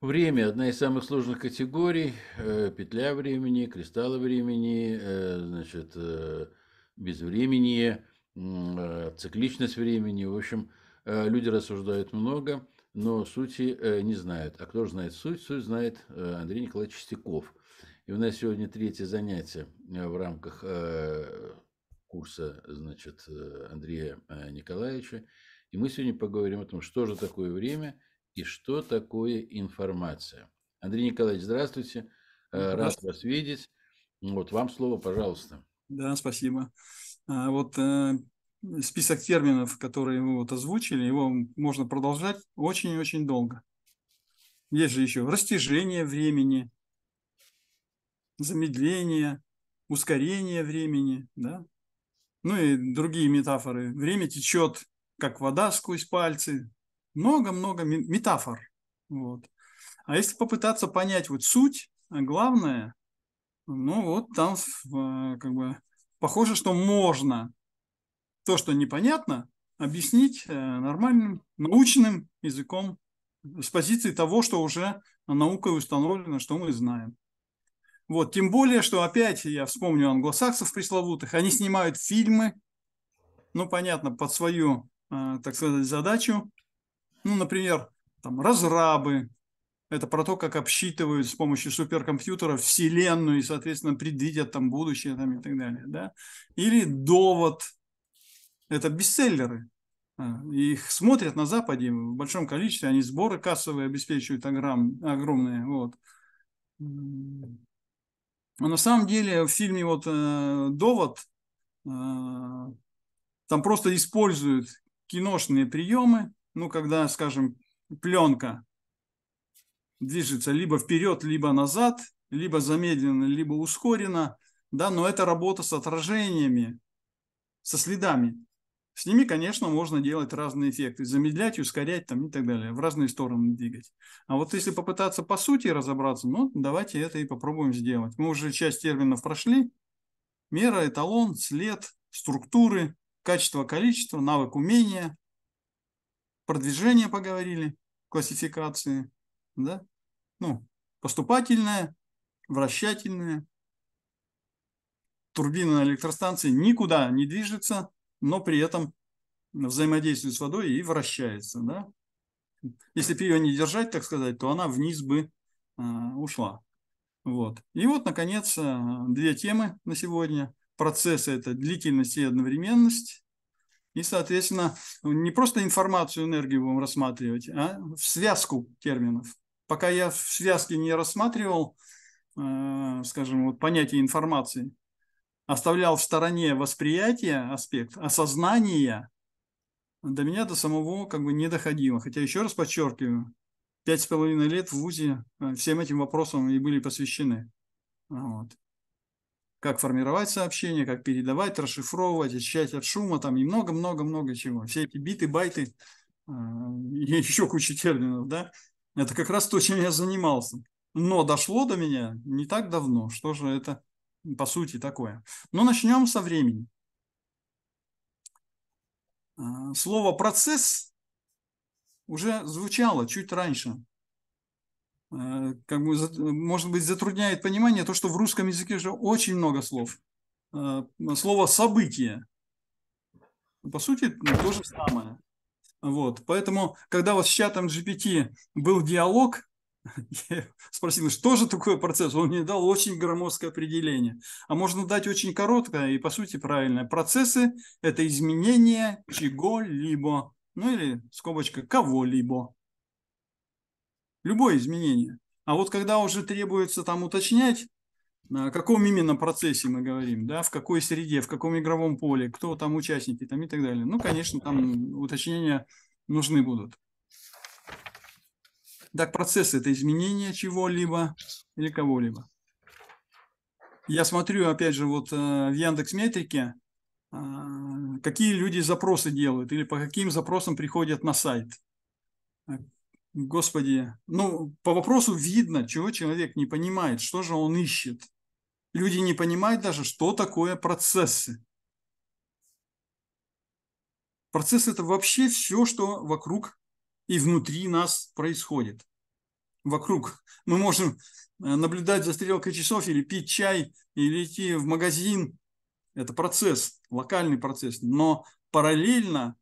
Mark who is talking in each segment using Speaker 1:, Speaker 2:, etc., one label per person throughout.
Speaker 1: Время – одна из самых сложных категорий. Э, петля времени, кристаллы времени, э, значит, э, безвременье цикличность времени. В общем, люди рассуждают много, но сути не знают. А кто же знает суть? Суть знает Андрей Николаевич Чистяков. И у нас сегодня третье занятие в рамках курса значит, Андрея Николаевича. И мы сегодня поговорим о том, что же такое время – и что такое информация. Андрей Николаевич, э, здравствуйте. Рад вас видеть. Вот вам слово, пожалуйста.
Speaker 2: Да, спасибо. А, вот э, список терминов, которые вы вот озвучили, его можно продолжать очень-очень долго. Есть же еще растяжение времени, замедление, ускорение времени, да? Ну и другие метафоры. Время течет, как вода сквозь пальцы, много-много метафор. Вот. А если попытаться понять вот суть, э, главное, ну вот там э, как бы похоже, что можно то, что непонятно, объяснить э, нормальным научным языком с позиции того, что уже наукой установлено, что мы знаем. Вот, тем более, что опять я вспомню англосаксов пресловутых, они снимают фильмы, ну, понятно, под свою, так сказать, задачу, ну, например, там разрабы, это про то, как обсчитывают с помощью суперкомпьютера Вселенную и, соответственно, предвидят там будущее там, и так далее. Да? Или довод. Это бестселлеры. А, их смотрят на Западе в большом количестве. Они сборы кассовые обеспечивают огром, огромные. Вот. Но а на самом деле в фильме вот э, «Довод» э, там просто используют киношные приемы, ну, когда, скажем, пленка движется либо вперед, либо назад, либо замедленно, либо ускоренно, да, но это работа с отражениями, со следами. С ними, конечно, можно делать разные эффекты, замедлять, ускорять там и так далее, в разные стороны двигать. А вот если попытаться по сути разобраться, ну, давайте это и попробуем сделать. Мы уже часть терминов прошли. Мера, эталон, след, структуры, качество, количество, навык, умение, продвижение поговорили, классификации, да? ну, поступательная вращательная Турбина на электростанции никуда не движется, но при этом взаимодействует с водой и вращается. Да? Если бы ее не держать, так сказать, то она вниз бы э, ушла. Вот. И вот, наконец, а, две темы на сегодня. Процессы – это длительность и одновременность и, соответственно, не просто информацию, энергию будем рассматривать, а в связку терминов. Пока я в связке не рассматривал, э, скажем, вот понятие информации, оставлял в стороне восприятие, аспект, осознание, до меня до самого как бы не доходило. Хотя, еще раз подчеркиваю, пять с половиной лет в ВУЗе э, всем этим вопросам и были посвящены. Вот как формировать сообщение, как передавать, расшифровывать, очищать от шума, там и много-много-много чего. Все эти биты, байты, э, а, еще куча терминов, да, это как раз то, чем я занимался. Но дошло до меня не так давно, что же это по сути такое. Но начнем со времени. А, слово «процесс» уже звучало чуть раньше Э, как бы, может быть, затрудняет понимание то, что в русском языке же очень много слов. Э, слово «событие» ну, по сути ну, то же самое. Вот. Поэтому, когда вот с чатом GPT был диалог, я спросил, «Ну, что же такое процесс? Он мне дал очень громоздкое определение. А можно дать очень короткое и, по сути, правильное. Процессы – это изменение чего-либо, ну или скобочка кого-либо любое изменение. А вот когда уже требуется там уточнять, о каком именно процессе мы говорим, да, в какой среде, в каком игровом поле, кто там участники там и так далее. Ну, конечно, там уточнения нужны будут. Так, процесс – это изменение чего-либо или кого-либо. Я смотрю, опять же, вот э, в Яндекс Метрике, э, какие люди запросы делают или по каким запросам приходят на сайт. Господи, ну, по вопросу видно, чего человек не понимает, что же он ищет. Люди не понимают даже, что такое процессы. Процесс – это вообще все, что вокруг и внутри нас происходит. Вокруг. Мы можем э, наблюдать за стрелкой часов или пить чай, или идти в магазин. Это процесс, локальный процесс. Но параллельно,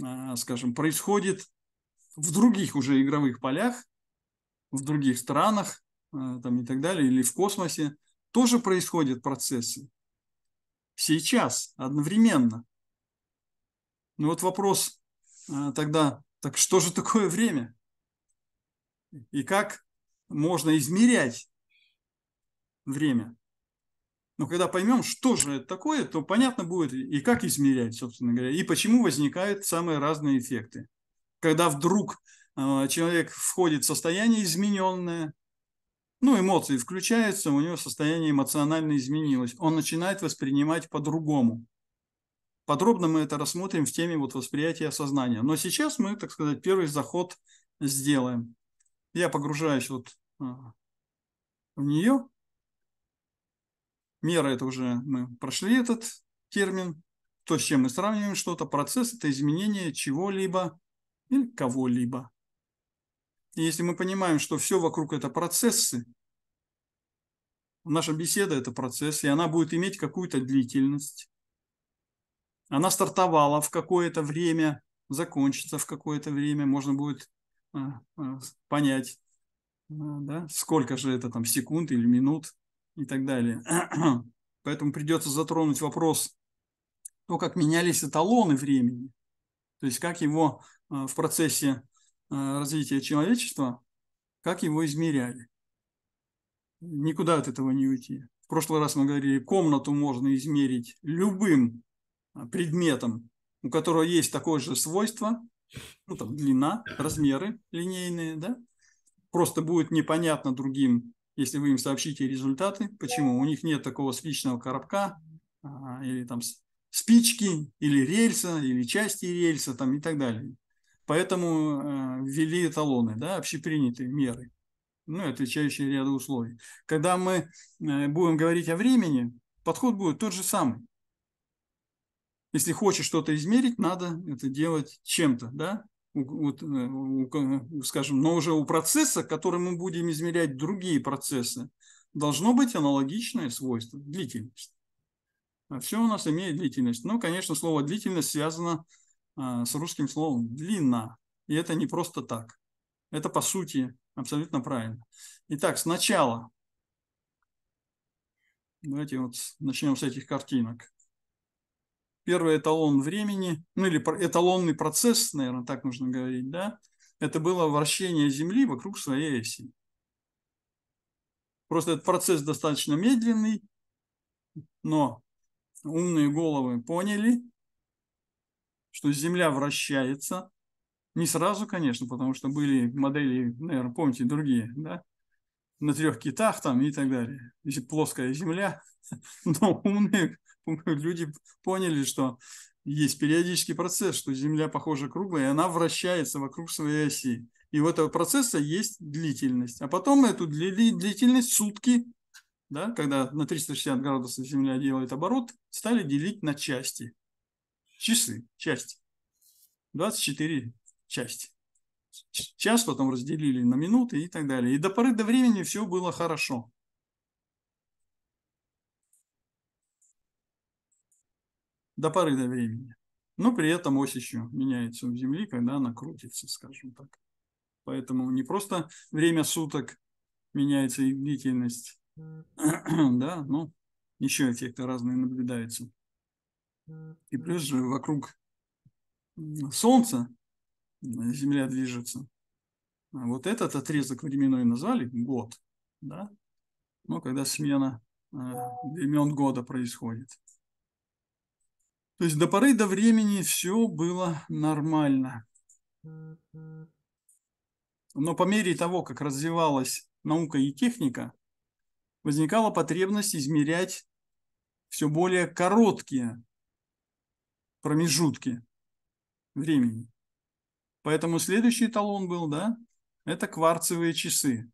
Speaker 2: э, скажем, происходит в других уже игровых полях, в других странах э, там, и так далее, или в космосе, тоже происходят процессы. Сейчас, одновременно. Ну вот вопрос э, тогда, так что же такое время? И как можно измерять время? Но ну, когда поймем, что же это такое, то понятно будет и как измерять, собственно говоря, и почему возникают самые разные эффекты когда вдруг э, человек входит в состояние измененное, ну, эмоции включаются, у него состояние эмоционально изменилось. Он начинает воспринимать по-другому. Подробно мы это рассмотрим в теме вот восприятия сознания. Но сейчас мы, так сказать, первый заход сделаем. Я погружаюсь вот э, в нее. Мера – это уже мы прошли этот термин. То, с чем мы сравниваем что-то. Процесс – это изменение чего-либо или кого-либо. И если мы понимаем, что все вокруг это процессы, наша беседа это процесс, и она будет иметь какую-то длительность. Она стартовала в какое-то время, закончится в какое-то время, можно будет а, а, понять, а, да, сколько же это там секунд или минут и так далее. Поэтому придется затронуть вопрос, то, как менялись эталоны времени, то есть как его Э, в процессе э, развития человечества, как его измеряли. Никуда от этого не уйти. В прошлый раз мы говорили, комнату можно измерить любым э, предметом, у которого есть такое же свойство, ну, там, длина, размеры линейные, да? Просто будет непонятно другим, если вы им сообщите результаты, почему у них нет такого свечного коробка а, или там спички, или рельса, или части рельса там, и так далее. Поэтому э, ввели эталоны, да, общепринятые меры, ну, отвечающие ряду условий. Когда мы э, будем говорить о времени, подход будет тот же самый. Если хочешь что-то измерить, надо это делать чем-то, да, вот, э, скажем, но уже у процесса, который мы будем измерять другие процессы, должно быть аналогичное свойство – длительность. А Все у нас имеет длительность. Но, ну, конечно, слово «длительность» связано с Э, с русским словом «длинна». И это не просто так. Это, по сути, абсолютно правильно. Итак, сначала. Давайте вот начнем с этих картинок. Первый эталон времени, ну или эталонный процесс, наверное, так нужно говорить, да, это было вращение Земли вокруг своей оси. Просто этот процесс достаточно медленный, но умные головы поняли, что Земля вращается. Не сразу, конечно, потому что были модели, наверное, помните, другие, да? На трех китах там и так далее. Если плоская Земля, но умные люди поняли, что есть периодический процесс, что Земля, похожа круглая, и она вращается вокруг своей оси. И у этого процесса есть длительность. А потом эту длительность сутки, да, когда на 360 градусов Земля делает оборот, стали делить на части часы, части. 24 части. Час потом разделили на минуты и так далее. И до поры до времени все было хорошо. До поры до времени. Но при этом ось еще меняется у Земли, когда она крутится, скажем так. Поэтому не просто время суток меняется и длительность, да, но еще эффекты разные наблюдаются. И плюс же вокруг Солнца Земля движется. А вот этот отрезок временной назвали год, да? Но когда смена э, времен года происходит. То есть до поры до времени все было нормально. Но по мере того, как развивалась наука и техника, возникала потребность измерять все более короткие промежутки времени. Поэтому следующий эталон был, да, это кварцевые часы.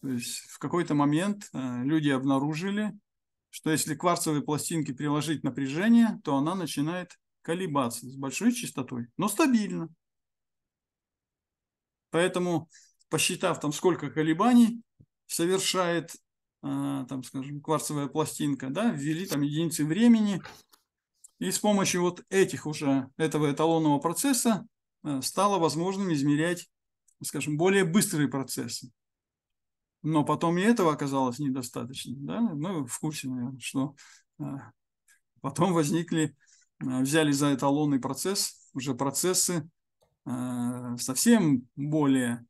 Speaker 2: То есть в какой-то момент э, люди обнаружили, что если кварцевые пластинки приложить напряжение, то она начинает колебаться с большой частотой, но стабильно. Поэтому, посчитав там сколько колебаний совершает, э, там, скажем, кварцевая пластинка, да, ввели там единицы времени, и с помощью вот этих уже, этого эталонного процесса э, стало возможным измерять, скажем, более быстрые процессы. Но потом и этого оказалось недостаточно. Да? Ну, в курсе, наверное, что э, потом возникли, э, взяли за эталонный процесс уже процессы совсем более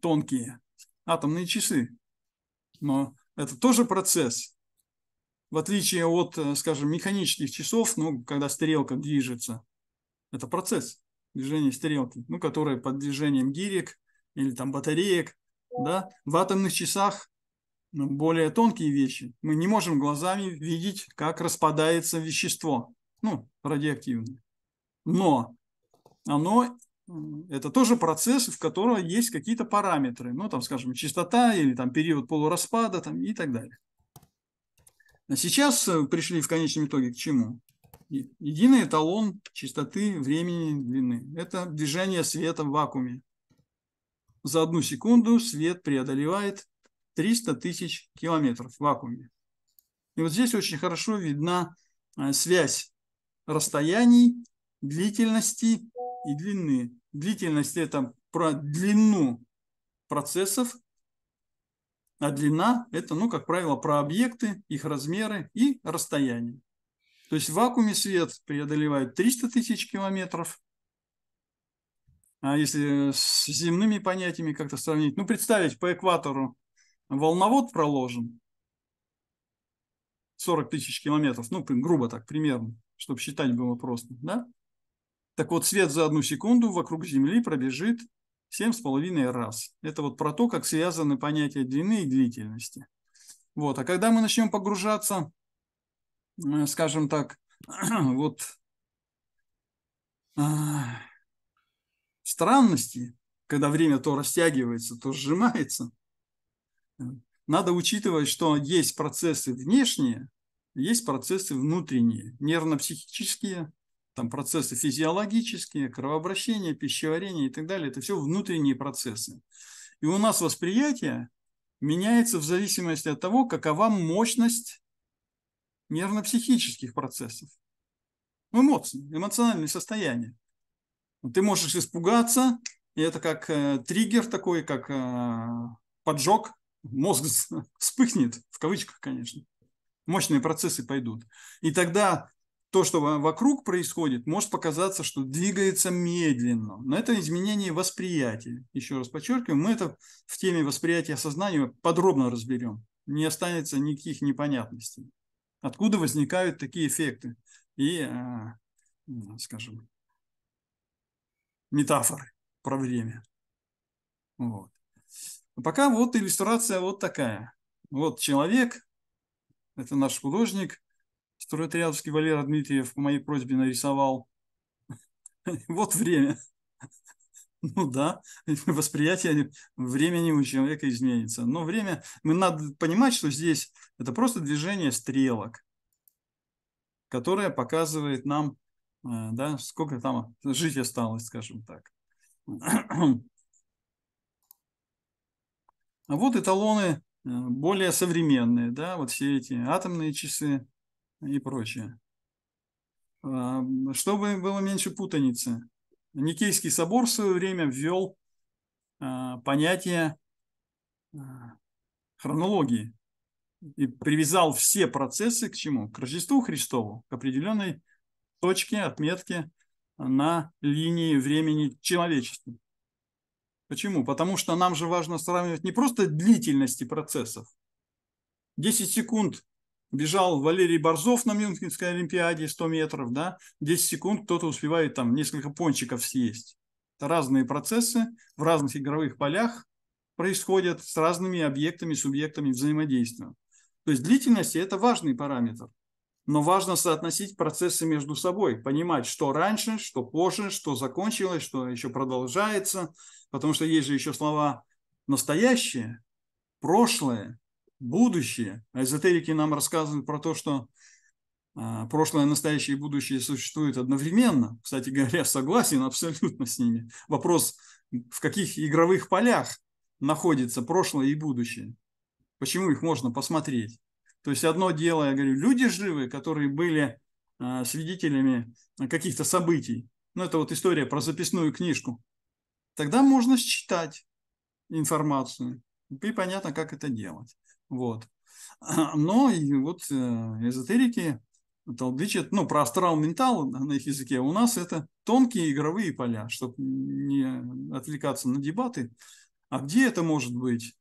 Speaker 2: тонкие атомные часы. Но это тоже процесс, в отличие от, э, скажем, механических часов, ну, когда стрелка движется, это процесс движения стрелки, ну, которая под движением гирек или там батареек, да, в атомных часах ну, более тонкие вещи. Мы не можем глазами видеть, как распадается вещество, ну, радиоактивное. Но оно, э, это тоже процесс, в котором есть какие-то параметры, ну, там, скажем, частота или там период полураспада там, и так далее. А сейчас э, пришли в конечном итоге к чему? Единый эталон частоты, времени, длины. Это движение света в вакууме. За одну секунду свет преодолевает 300 тысяч километров в вакууме. И вот здесь очень хорошо видна э, связь расстояний, длительности и длины. Длительность – это про длину процессов, а длина – это, ну, как правило, про объекты, их размеры и расстояние. То есть в вакууме свет преодолевает 300 тысяч километров. А если с земными понятиями как-то сравнить, ну, представить по экватору волновод проложен 40 тысяч километров, ну, грубо так, примерно, чтобы считать было просто, да? Так вот, свет за одну секунду вокруг Земли пробежит 7,5 раз. Это вот про то, как связаны понятия длины и длительности. Вот. А когда мы начнем погружаться, э, скажем так, вот а, странности, когда время то растягивается, то сжимается, надо учитывать, что есть процессы внешние, есть процессы внутренние, нервно-психические, там процессы физиологические, кровообращение, пищеварение и так далее. Это все внутренние процессы. И у нас восприятие меняется в зависимости от того, какова мощность нервно-психических процессов. Эмоции, эмоциональное состояние Ты можешь испугаться, и это как э, триггер такой, как э, поджог. Мозг вспыхнет, в кавычках, конечно мощные процессы пойдут. И тогда то, что вокруг происходит, может показаться, что двигается медленно. Но это изменение восприятия. Еще раз подчеркиваю, мы это в теме восприятия сознания подробно разберем. Не останется никаких непонятностей. Откуда возникают такие эффекты и, а, ну, скажем, метафоры про время. Вот. А пока вот иллюстрация вот такая. Вот человек, это наш художник, Стройотрядовский Валер Дмитриев по моей просьбе нарисовал. Вот время. Ну да, восприятие времени у человека изменится. Но время, мы надо понимать, что здесь это просто движение стрелок, которое показывает нам, э, да, сколько там жить осталось, скажем так. А вот эталоны э, более современные, да, вот все эти атомные часы, и прочее. Чтобы было меньше путаницы, Никейский собор в свое время ввел а, понятие а, хронологии и привязал все процессы к чему? К Рождеству Христову, к определенной точке, отметке на линии времени человечества. Почему? Потому что нам же важно сравнивать не просто длительности процессов. 10 секунд бежал Валерий Борзов на Мюнхенской Олимпиаде 100 метров, да, 10 секунд кто-то успевает там несколько пончиков съесть. Это разные процессы в разных игровых полях происходят с разными объектами, субъектами взаимодействия. То есть длительность – это важный параметр. Но важно соотносить процессы между собой, понимать, что раньше, что позже, что закончилось, что еще продолжается, потому что есть же еще слова «настоящее», «прошлое», будущее. А эзотерики нам рассказывают про то, что а, прошлое, настоящее и будущее существуют одновременно. Кстати говоря, согласен абсолютно с ними. Вопрос, в каких игровых полях находится прошлое и будущее. Почему их можно посмотреть? То есть одно дело, я говорю, люди живы, которые были а, свидетелями каких-то событий. Ну, это вот история про записную книжку. Тогда можно считать информацию. И понятно, как это делать. Вот. Но и вот э, эзотерики толдычат, ну, про астрал ментал на их языке, у нас это тонкие игровые поля, чтобы не отвлекаться на дебаты. А где это может быть?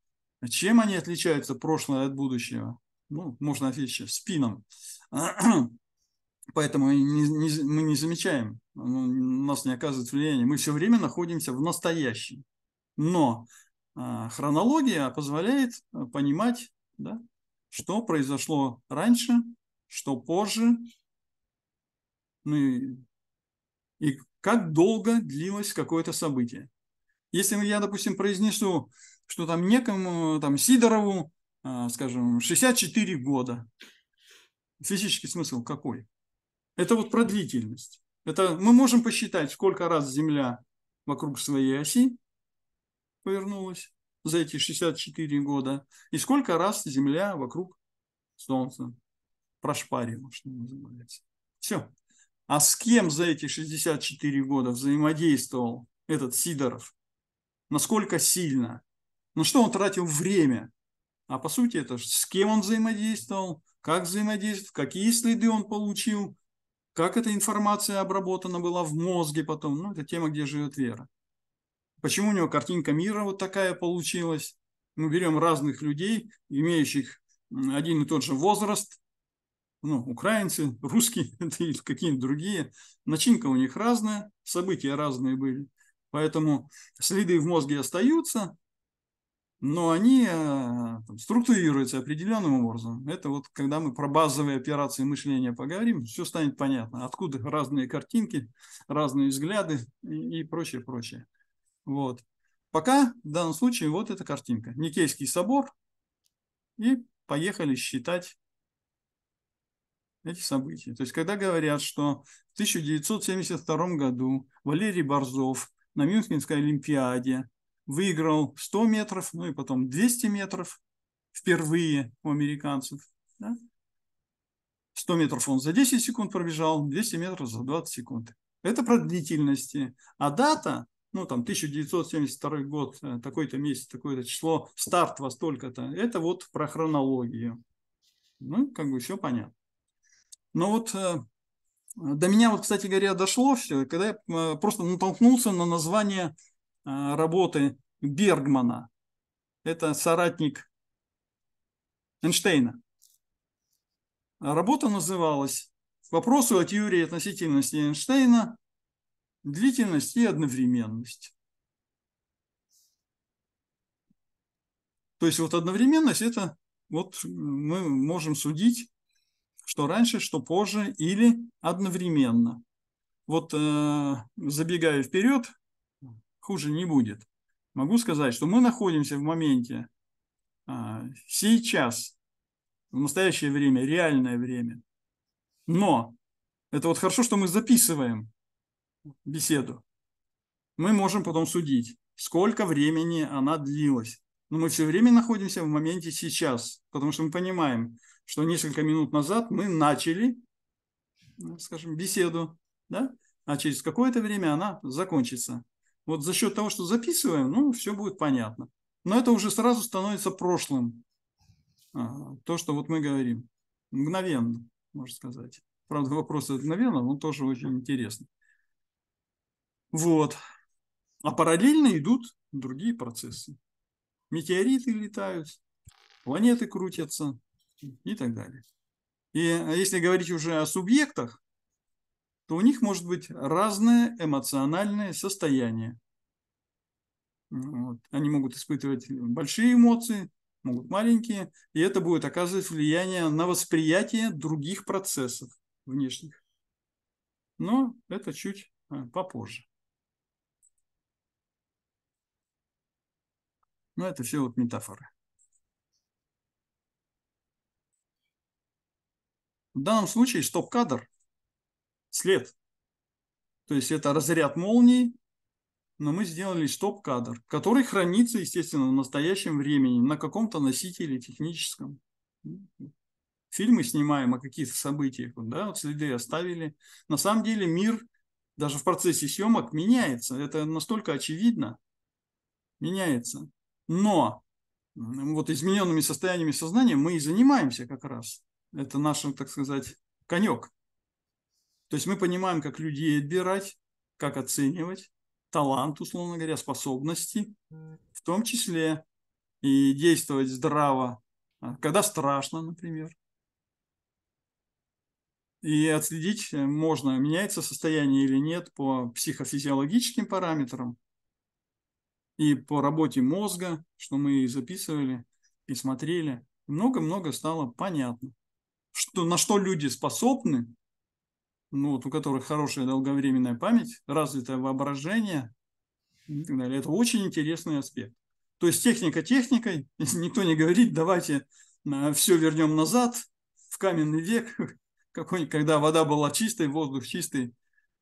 Speaker 2: Чем они отличаются прошлое от будущего? Ну, можно ответить спином. Поэтому не, не, мы не замечаем, ну, у нас не оказывает влияния. Мы все время находимся в настоящем. Но а, хронология позволяет э, понимать да? Что произошло раньше, что позже, ну и, и как долго длилось какое-то событие. Если я, допустим, произнесу, что там некому, там Сидорову, а, скажем, 64 года, физический смысл какой? Это вот про длительность. Это мы можем посчитать, сколько раз Земля вокруг своей оси повернулась, за эти 64 года, и сколько раз Земля вокруг Солнца прошпарила, что называется. Все. А с кем за эти 64 года взаимодействовал этот Сидоров? Насколько сильно? На что он тратил время? А по сути это же с кем он взаимодействовал, как взаимодействовал, какие следы он получил, как эта информация обработана была в мозге потом. Ну, это тема, где живет вера. Почему у него картинка мира вот такая получилась? Мы ну, берем разных людей, имеющих один и тот же возраст, ну, украинцы, русские или какие-нибудь другие. Начинка у них разная, события разные были. Поэтому следы в мозге остаются, но они э, там, структурируются определенным образом. Это вот когда мы про базовые операции мышления поговорим, все станет понятно, откуда разные картинки, разные взгляды и, и прочее, прочее. Вот. Пока в данном случае вот эта картинка. Никельский собор. И поехали считать эти события. То есть, когда говорят, что в 1972 году Валерий Борзов на Мюнхенской Олимпиаде выиграл 100 метров, ну и потом 200 метров впервые у американцев. Да? 100 метров он за 10 секунд пробежал, 200 метров за 20 секунд. Это про длительности. А дата ну, там, 1972 год, э, такой-то месяц, такое-то число, старт во столько-то. Это вот про хронологию. Ну, как бы все понятно. Но вот э, до меня, вот, кстати говоря, дошло все, когда я э, просто натолкнулся на название работы Бергмана. Это соратник Эйнштейна. Работа называлась «Вопросы о теории относительности Эйнштейна длительность и одновременность. То есть вот одновременность – это вот мы можем судить, что раньше, что позже или одновременно. Вот э, забегая вперед, хуже не будет. Могу сказать, что мы находимся в моменте э, сейчас, в настоящее время, реальное время. Но это вот хорошо, что мы записываем беседу, мы можем потом судить, сколько времени она длилась. Но мы все время находимся в моменте сейчас, потому что мы понимаем, что несколько минут назад мы начали, ну, скажем, беседу, да? а через какое-то время она закончится. Вот за счет того, что записываем, ну, все будет понятно. Но это уже сразу становится прошлым. А, то, что вот мы говорим. Мгновенно, можно сказать. Правда, вопрос мгновенно, но тоже очень интересный. Вот. А параллельно идут другие процессы. Метеориты летают, планеты крутятся и так далее. И а если говорить уже о субъектах, то у них может быть разное эмоциональное состояние. Вот. Они могут испытывать большие эмоции, могут маленькие, и это будет оказывать влияние на восприятие других процессов внешних. Но это чуть а, попозже. Но ну, это все вот метафоры. В данном случае стоп-кадр, след. То есть это разряд молнии, но мы сделали стоп-кадр, который хранится, естественно, в настоящем времени на каком-то носителе техническом. Фильмы снимаем о каких-то событиях, да, вот следы оставили. На самом деле мир даже в процессе съемок меняется. Это настолько очевидно. Меняется. Но вот измененными состояниями сознания мы и занимаемся как раз. Это наш, так сказать, конек. То есть мы понимаем, как людей отбирать, как оценивать, талант, условно говоря, способности, в том числе и действовать здраво, а, когда страшно, например. И отследить э, можно, меняется состояние или нет по психофизиологическим параметрам, и по работе мозга, что мы и записывали, и смотрели, много-много стало понятно, что, на что люди способны, ну, вот у которых хорошая долговременная память, развитое воображение и так далее. Это очень интересный аспект. То есть техника техникой, никто не говорит, давайте а, все вернем назад, в каменный век, какой когда вода была чистой, воздух чистый,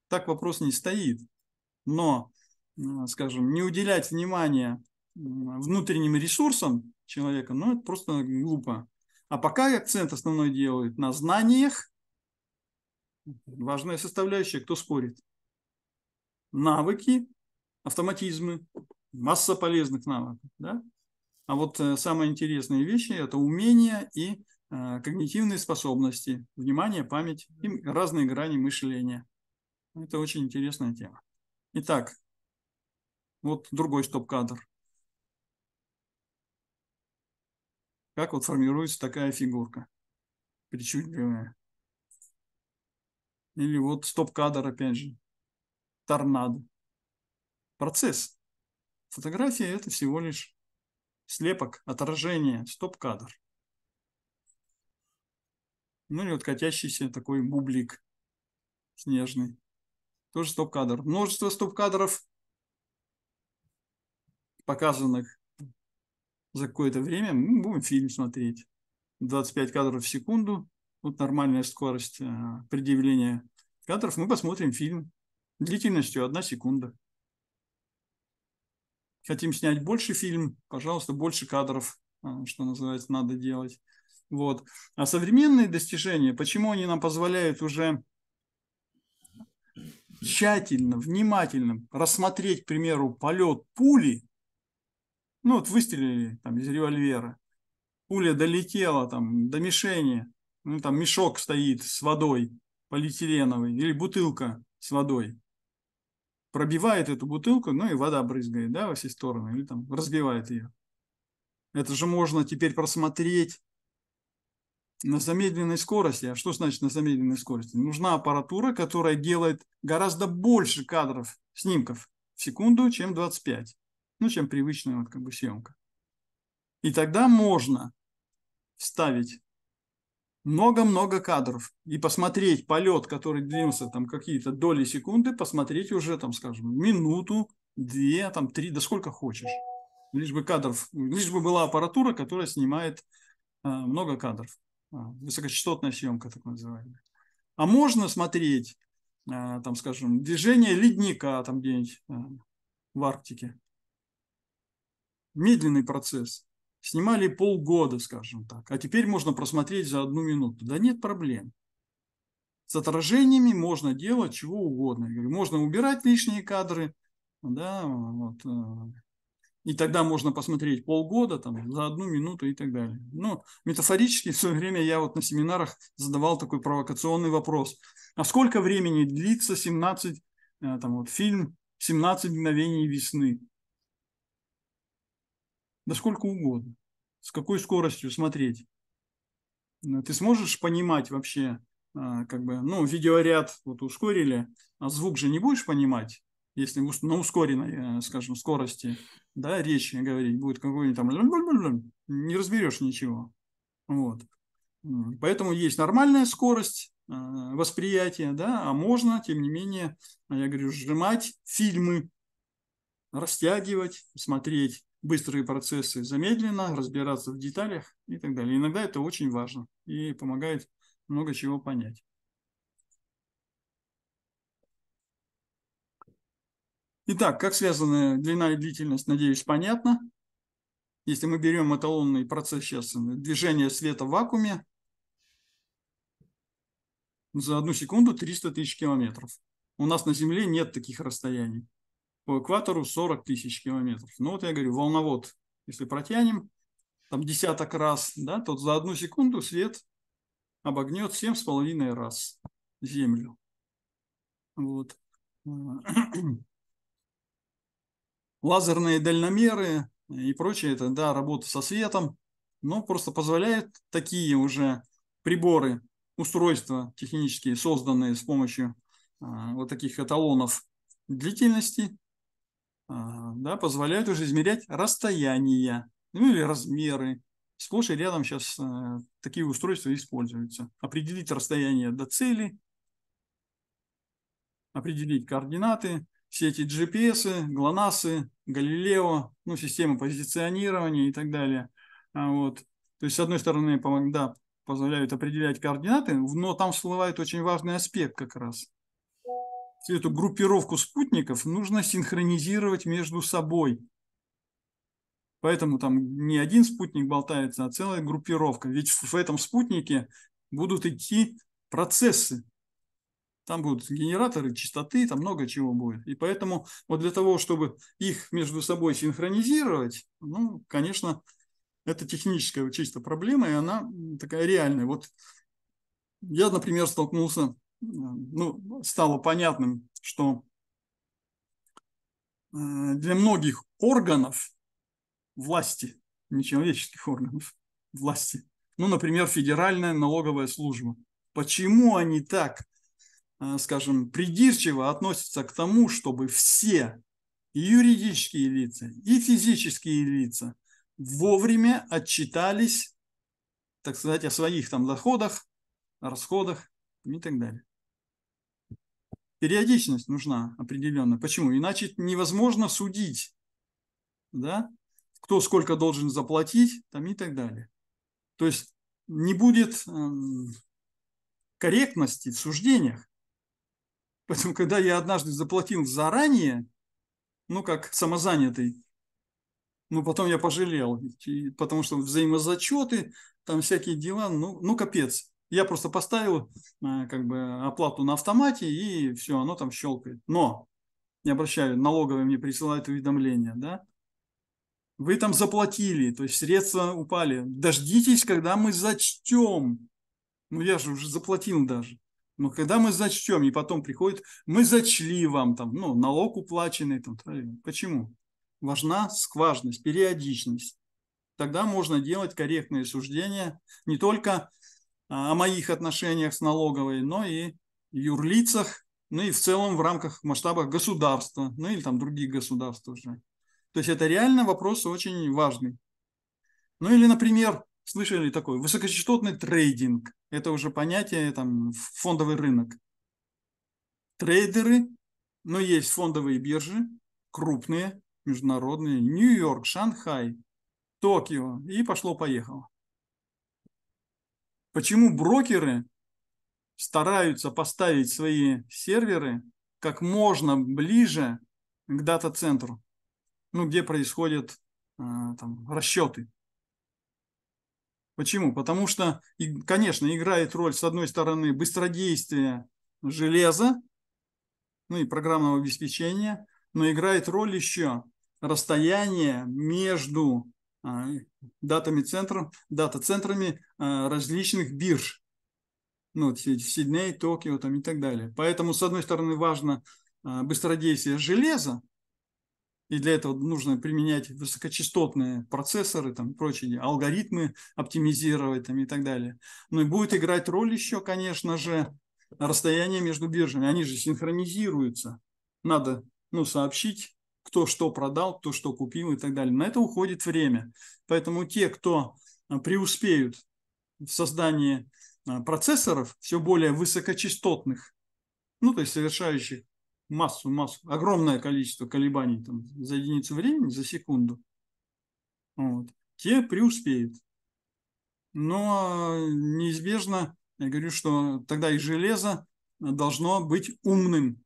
Speaker 2: так вопрос не стоит. Но Э, скажем, не уделять внимания внутренним ресурсам человека, ну, это просто глупо. А пока акцент основной делают на знаниях, важная составляющая, кто спорит, навыки, автоматизмы, масса полезных навыков, да? А вот э, самые интересные вещи – это умения и э, когнитивные способности, внимание, память и разные грани мышления. Это очень интересная тема. Итак, вот другой стоп-кадр. Как вот формируется такая фигурка причудливая. Или вот стоп-кадр, опять же, торнадо. Процесс. Фотография – это всего лишь слепок, отражение, стоп-кадр. Ну или вот катящийся такой бублик снежный. Тоже стоп-кадр. Множество стоп-кадров показанных за какое-то время, мы будем фильм смотреть. 25 кадров в секунду, вот нормальная скорость а, предъявления кадров, мы посмотрим фильм длительностью одна секунда. Хотим снять больше фильм, пожалуйста, больше кадров, э, что называется, надо делать. Вот. А современные достижения, почему они нам позволяют уже тщательно, внимательно рассмотреть, к примеру, полет пули ну, вот выстрелили там из револьвера. Пуля долетела там до мишени. Ну, там мешок стоит с водой полиэтиленовый или бутылка с водой. Пробивает эту бутылку, ну и вода брызгает, да, во все стороны, или там разбивает ее. Это же можно теперь просмотреть на замедленной скорости. А что значит на замедленной скорости? Нужна аппаратура, которая делает гораздо больше кадров, снимков в секунду, чем 25 ну, чем привычная вот как бы съемка. И тогда можно вставить много-много кадров и посмотреть полет, который длился там какие-то доли секунды, посмотреть уже там, скажем, минуту, две, там три, да сколько хочешь. Лишь бы кадров, лишь бы была аппаратура, которая снимает э, много кадров. А, высокочастотная съемка, так называемая. А можно смотреть, э, там, скажем, движение ледника там где-нибудь э, в Арктике медленный процесс. Снимали полгода, скажем так, а теперь можно просмотреть за одну минуту. Да нет проблем. С отражениями можно делать чего угодно. Можно убирать лишние кадры, да, вот, э, и тогда можно посмотреть полгода, там, за одну минуту и так далее. Но метафорически в свое время я вот на семинарах задавал такой провокационный вопрос. А сколько времени длится 17, э, там, вот, фильм «17 мгновений весны»? насколько угодно, с какой скоростью смотреть. Э, ты сможешь понимать вообще, э, как бы, ну, видеоряд вот ускорили, а звук же не будешь понимать, если на ускоренной, э, скажем, скорости, да, речи говорить будет какой-нибудь там, не разберешь ничего. Вот. Поэтому есть нормальная скорость восприятия, да, а можно, тем не менее, я говорю, сжимать фильмы, растягивать, смотреть быстрые процессы замедленно, разбираться в деталях и так далее. Иногда это очень важно и помогает много чего понять. Итак, как связаны длина и длительность, надеюсь, понятно. Если мы берем эталонный процесс сейчас, э, движение света в вакууме за одну секунду 300 тысяч километров. У нас на Земле нет таких расстояний по экватору 40 тысяч километров. Ну вот я говорю, волновод, если протянем там десяток раз, да, то за одну секунду свет обогнет 7,5 раз Землю. Вот. Лазерные дальномеры и прочее, это, да, работа со светом, но просто позволяют такие уже приборы, устройства технические, созданные с помощью а, вот таких эталонов длительности, да, позволяют уже измерять расстояния, ну или размеры. Сплошь и рядом сейчас э, такие устройства используются. Определить расстояние до цели, определить координаты, все эти GPS, ГЛОНАССы, Галилео, ну, система позиционирования и так далее. А вот. То есть, с одной стороны, да, позволяют определять координаты, но там всплывает очень важный аспект как раз эту группировку спутников нужно синхронизировать между собой. Поэтому там не один спутник болтается, а целая группировка. Ведь в этом спутнике будут идти процессы. Там будут генераторы частоты, там много чего будет. И поэтому вот для того, чтобы их между собой синхронизировать, ну, конечно, это техническая чисто проблема, и она такая реальная. Вот я, например, столкнулся ну, стало понятным, что э, для многих органов власти, нечеловеческих органов власти, ну, например, Федеральная налоговая служба, почему они так, э, скажем, придирчиво относятся к тому, чтобы все и юридические лица, и физические лица вовремя отчитались, так сказать, о своих там доходах, расходах и так далее периодичность нужна определенно. Почему? Иначе невозможно судить, да, кто сколько должен заплатить там и так далее. То есть не будет эм, корректности в суждениях. Поэтому, когда я однажды заплатил заранее, ну, как самозанятый, ну, потом я пожалел, потому что взаимозачеты, там всякие дела, ну, ну капец. Я просто поставил э, как бы оплату на автомате, и все, оно там щелкает. Но, не обращаю, налоговые мне присылают уведомления, да, вы там заплатили, то есть средства упали. Дождитесь, когда мы зачтем. Ну, я же уже заплатил даже. Но когда мы зачтем, и потом приходит, мы зачли вам там, ну, налог уплаченный. Там. Почему? Важна скважность, периодичность. Тогда можно делать корректные суждения не только а, о моих отношениях с налоговой, но и юрлицах, ну и в целом в рамках масштабах государства, ну или там других государств уже. То есть это реально вопрос очень важный. Ну или, например, слышали такой высокочастотный трейдинг. Это уже понятие там фондовый рынок. Трейдеры, но ну, есть фондовые биржи, крупные, международные, Нью-Йорк, Шанхай, Токио, и пошло-поехало. Почему брокеры стараются поставить свои серверы как можно ближе к дата-центру, ну, где происходят э, там, расчеты. Почему? Потому что, и, конечно, играет роль, с одной стороны, быстродействие железа, ну и программного обеспечения, но играет роль еще расстояние между а, датами центром, дата-центрами а, различных бирж. Ну, в Сидней, Токио там и так далее. Поэтому, с одной стороны, важно а, быстродействие железа, и для этого нужно применять высокочастотные процессоры, там, прочие алгоритмы оптимизировать там, и так далее. Ну и будет играть роль еще, конечно же, расстояние между биржами. Они же синхронизируются. Надо ну, сообщить кто что продал, кто что купил и так далее. На это уходит время. Поэтому те, кто а, преуспеют в создании а, процессоров, все более высокочастотных, ну, то есть совершающих массу, массу, огромное количество колебаний там, за единицу времени, за секунду, вот, те преуспеют. Но а, неизбежно, я говорю, что тогда и железо должно быть умным.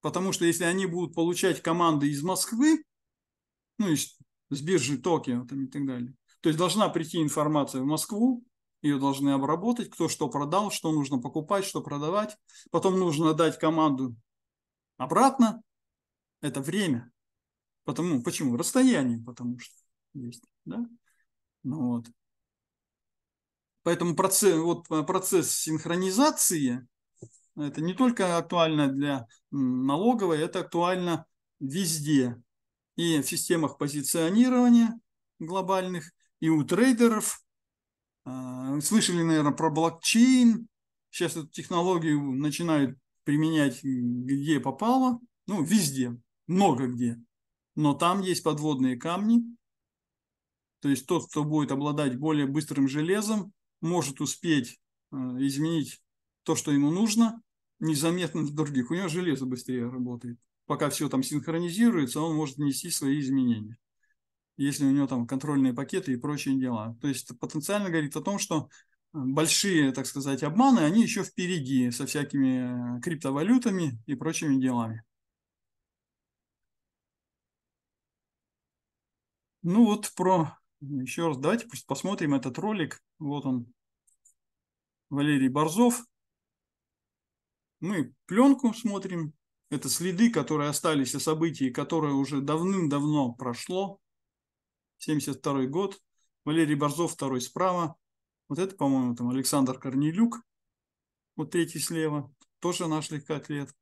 Speaker 2: Потому что если они будут получать команды из Москвы, ну, из, с биржи Токио там, и так далее, то есть должна прийти информация в Москву, ее должны обработать, кто что продал, что нужно покупать, что продавать. Потом нужно дать команду обратно. Это время. Потому, почему? Расстояние, потому что есть. Да? Ну, вот. Поэтому процесс, вот, э, процесс синхронизации ну, это не только актуально для налоговой, это актуально везде. И в системах позиционирования глобальных, и у трейдеров. А, слышали, наверное, про блокчейн. Сейчас эту технологию начинают применять где попало. Ну, везде, много где. Но там есть подводные камни. То есть тот, кто будет обладать более быстрым железом, может успеть э, изменить то, что ему нужно, незаметно для других. У него железо быстрее работает. Пока все там синхронизируется, он может внести свои изменения. Если у него там контрольные пакеты и прочие дела. То есть потенциально говорит о том, что э, большие, так сказать, обманы, они еще впереди со всякими э, криптовалютами и прочими делами. Ну вот про... Еще раз давайте посмотрим этот ролик. Вот он, Валерий Борзов мы пленку смотрим, это следы, которые остались о событии, которое уже давным-давно прошло. 72 год. Валерий Борзов второй справа. Вот это, по-моему, там Александр Корнелюк. Вот третий слева. Тоже наш легкоатлет.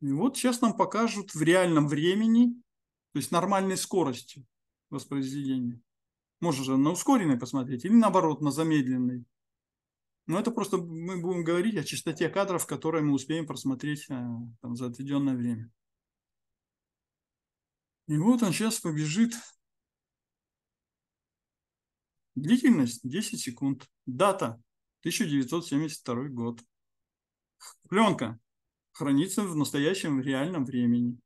Speaker 2: И вот сейчас нам покажут в реальном времени, то есть нормальной скорости воспроизведения. Можно же на ускоренной посмотреть или наоборот на замедленной. Ну это просто мы будем говорить о чистоте кадров, которые мы успеем просмотреть э, там, за отведенное время. И вот он сейчас побежит. Длительность 10 секунд. Дата 1972 год. Пленка хранится в настоящем реальном времени.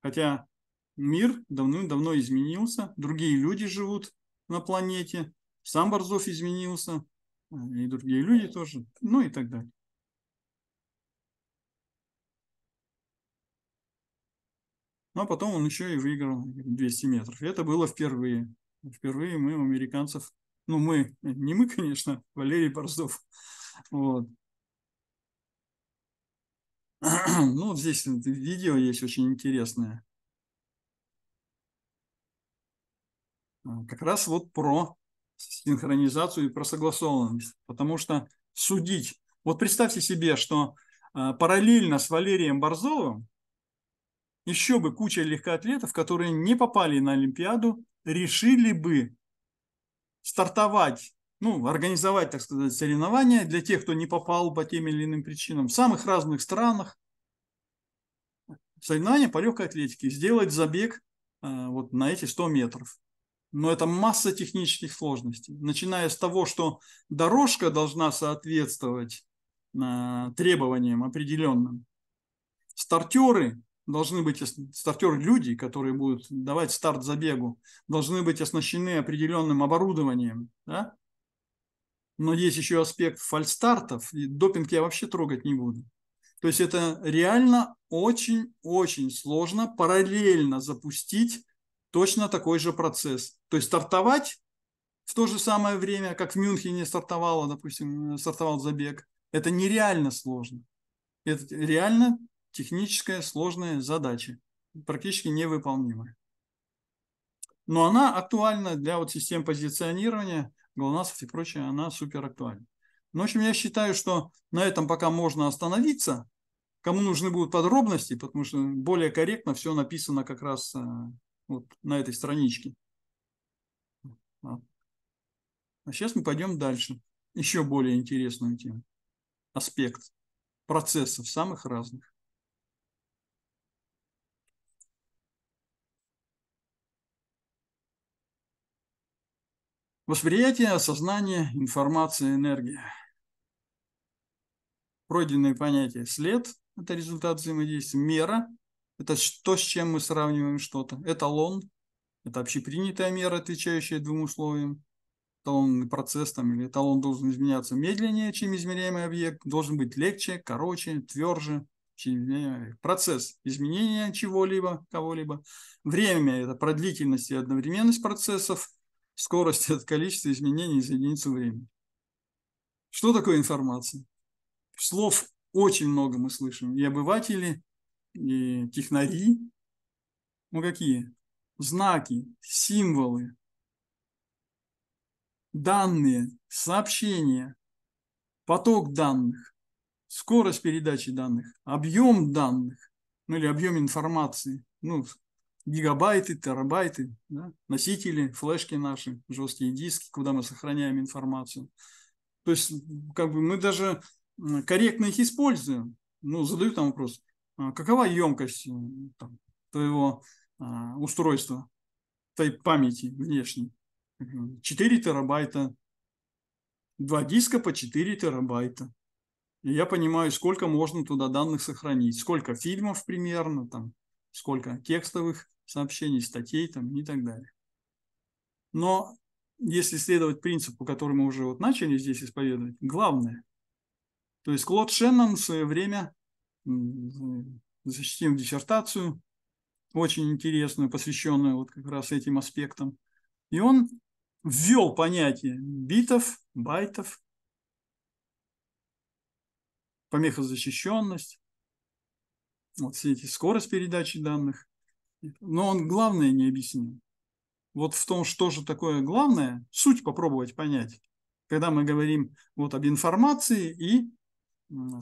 Speaker 2: Хотя мир давным-давно изменился, другие люди живут на планете, сам Борзов изменился, и другие люди тоже, ну и так далее. Ну, а потом он еще и выиграл 200 метров. И это было впервые. Впервые мы у американцев, ну мы, не мы, конечно, Валерий Борзов. Вот. Ну, здесь видео есть очень интересное. А, как раз вот про синхронизацию и про согласованность. Потому что судить... Вот представьте себе, что а, параллельно с Валерием Борзовым еще бы куча легкоатлетов, которые не попали на Олимпиаду, решили бы стартовать, ну, организовать, так сказать, соревнования для тех, кто не попал по тем или иным причинам в самых разных странах. Соревнования по легкой атлетике, сделать забег а, вот на эти 100 метров но это масса технических сложностей. Начиная с того, что дорожка должна соответствовать э, требованиям определенным. Стартеры должны быть, стартеры люди, которые будут давать старт забегу, должны быть оснащены определенным оборудованием. Да? Но есть еще аспект фальстартов, и допинг я вообще трогать не буду. То есть это реально очень-очень сложно параллельно запустить точно такой же процесс. То есть стартовать в то же самое время, как в Мюнхене стартовало, допустим, э, стартовал забег, это нереально сложно. Это реально техническая сложная задача, практически невыполнимая. Но она актуальна для вот систем позиционирования, ГЛОНАССов и прочее, она супер актуальна. Ну, в общем, я считаю, что на этом пока можно остановиться. Кому нужны будут подробности, потому что более корректно все написано как раз э, вот на этой страничке. А сейчас мы пойдем дальше. Еще более интересную тему. Аспект процессов самых разных. Восприятие, осознание, информация, энергия. Пройденные понятия след – это результат взаимодействия, мера это то, с чем мы сравниваем что-то. Эталон – это общепринятая мера, отвечающая двум условиям. Эталонный процесс там, или эталон должен изменяться медленнее, чем измеряемый объект, должен быть легче, короче, тверже, чем Процесс изменения чего-либо, кого-либо. Время – это продлительность и одновременность процессов. Скорость – это количество изменений за единицу времени. Что такое информация? Слов очень много мы слышим. И обыватели – и технари. Ну какие? Знаки, символы, данные, сообщения, поток данных, скорость передачи данных, объем данных, ну или объем информации, ну, гигабайты, терабайты, да, носители, флешки наши, жесткие диски, куда мы сохраняем информацию. То есть, как бы мы даже корректно их используем. Ну, задают там вопрос, а, какова емкость там, твоего а, устройства, твоей памяти внешней? 4 терабайта, два диска по 4 терабайта. И я понимаю, сколько можно туда данных сохранить, сколько фильмов примерно, там, сколько текстовых сообщений, статей там, и так далее. Но если следовать принципу, который мы уже вот начали здесь исповедовать, главное, то есть Клод Шеннон в свое время защитим диссертацию, очень интересную, посвященную вот как раз этим аспектам. И он ввел понятие битов, байтов, помехозащищенность, вот все эти скорость передачи данных. Но он главное не объяснил. Вот в том, что же такое главное, суть попробовать понять. Когда мы говорим вот об информации и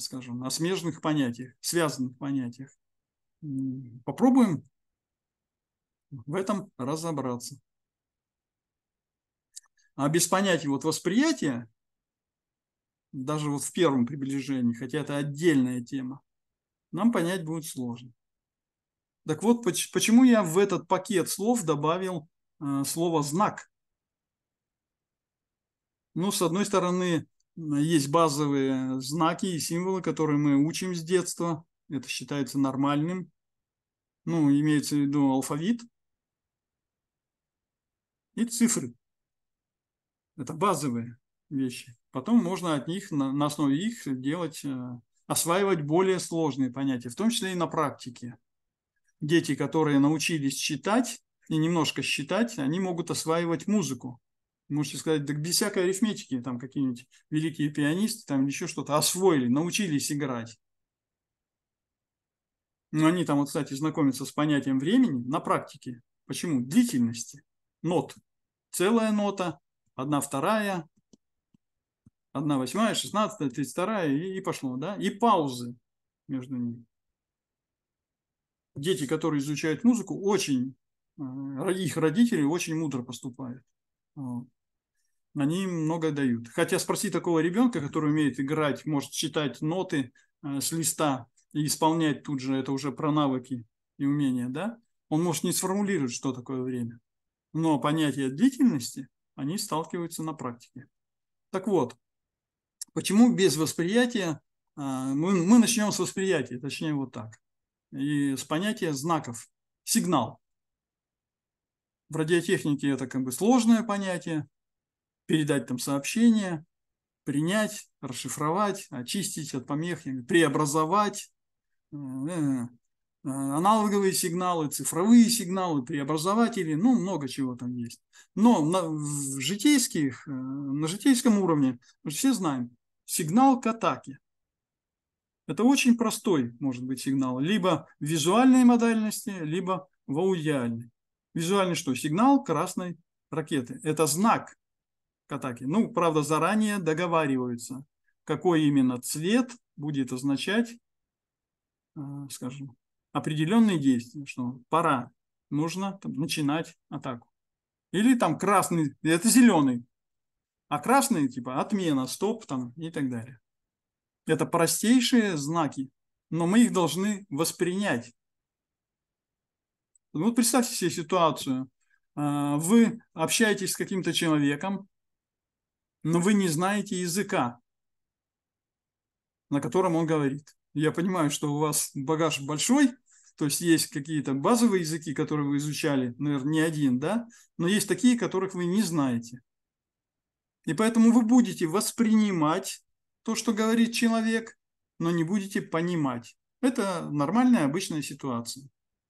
Speaker 2: скажем, о смежных понятиях, связанных понятиях. Попробуем в этом разобраться. А без понятия вот восприятия, даже вот в первом приближении, хотя это отдельная тема, нам понять будет сложно. Так вот, почему я в этот пакет слов добавил э, слово «знак»? Ну, с одной стороны, есть базовые знаки и символы, которые мы учим с детства. Это считается нормальным. Ну, имеется в виду алфавит и цифры. Это базовые вещи. Потом можно от них, на, основе их делать, э, осваивать более сложные понятия, в том числе и на практике. Дети, которые научились читать и немножко считать, они могут осваивать музыку. Можете сказать, так без всякой арифметики, там какие-нибудь великие пианисты, там еще что-то освоили, научились играть. Но ну, они там, вот, кстати, знакомятся с понятием времени на практике. Почему? Длительности. Нот. Целая нота, одна вторая, одна восьмая, шестнадцатая, тридцать вторая и, и пошло, да? И паузы между ними. Дети, которые изучают музыку, очень, э, их родители очень мудро поступают. Вот они много дают. Хотя спроси такого ребенка, который умеет играть, может читать ноты э, с листа и исполнять тут же, это уже про навыки и умения, да? Он может не сформулировать, что такое время. Но понятие длительности, они сталкиваются на практике. Так вот, почему без восприятия, э, мы, мы начнем с восприятия, точнее вот так, и с понятия знаков, сигнал. В радиотехнике это как бы сложное понятие, передать там сообщение, принять, расшифровать, очистить от помех, преобразовать, э, э, аналоговые сигналы, цифровые сигналы, преобразователи, ну, много чего там есть. Но на, в житейских, э, на житейском уровне мы все знаем, сигнал к атаке. Это очень простой, может быть, сигнал. Либо в визуальной модальности, либо в аудиальной. Визуальный что? Сигнал красной ракеты. Это знак, к атаке. Ну, правда, заранее договариваются, какой именно цвет будет означать, э, скажем, определенные действия, что пора, нужно там, начинать атаку. Или там красный, это зеленый, а красный типа отмена, стоп там и так далее. Это простейшие знаки, но мы их должны воспринять. Вот представьте себе ситуацию. Э, вы общаетесь с каким-то человеком, но вы не знаете языка, на котором он говорит. Я понимаю, что у вас багаж большой, то есть есть какие-то базовые языки, которые вы изучали, наверное, не один, да, но есть такие, которых вы не знаете. И поэтому вы будете воспринимать то, что говорит человек, но не будете понимать. Это нормальная, обычная ситуация.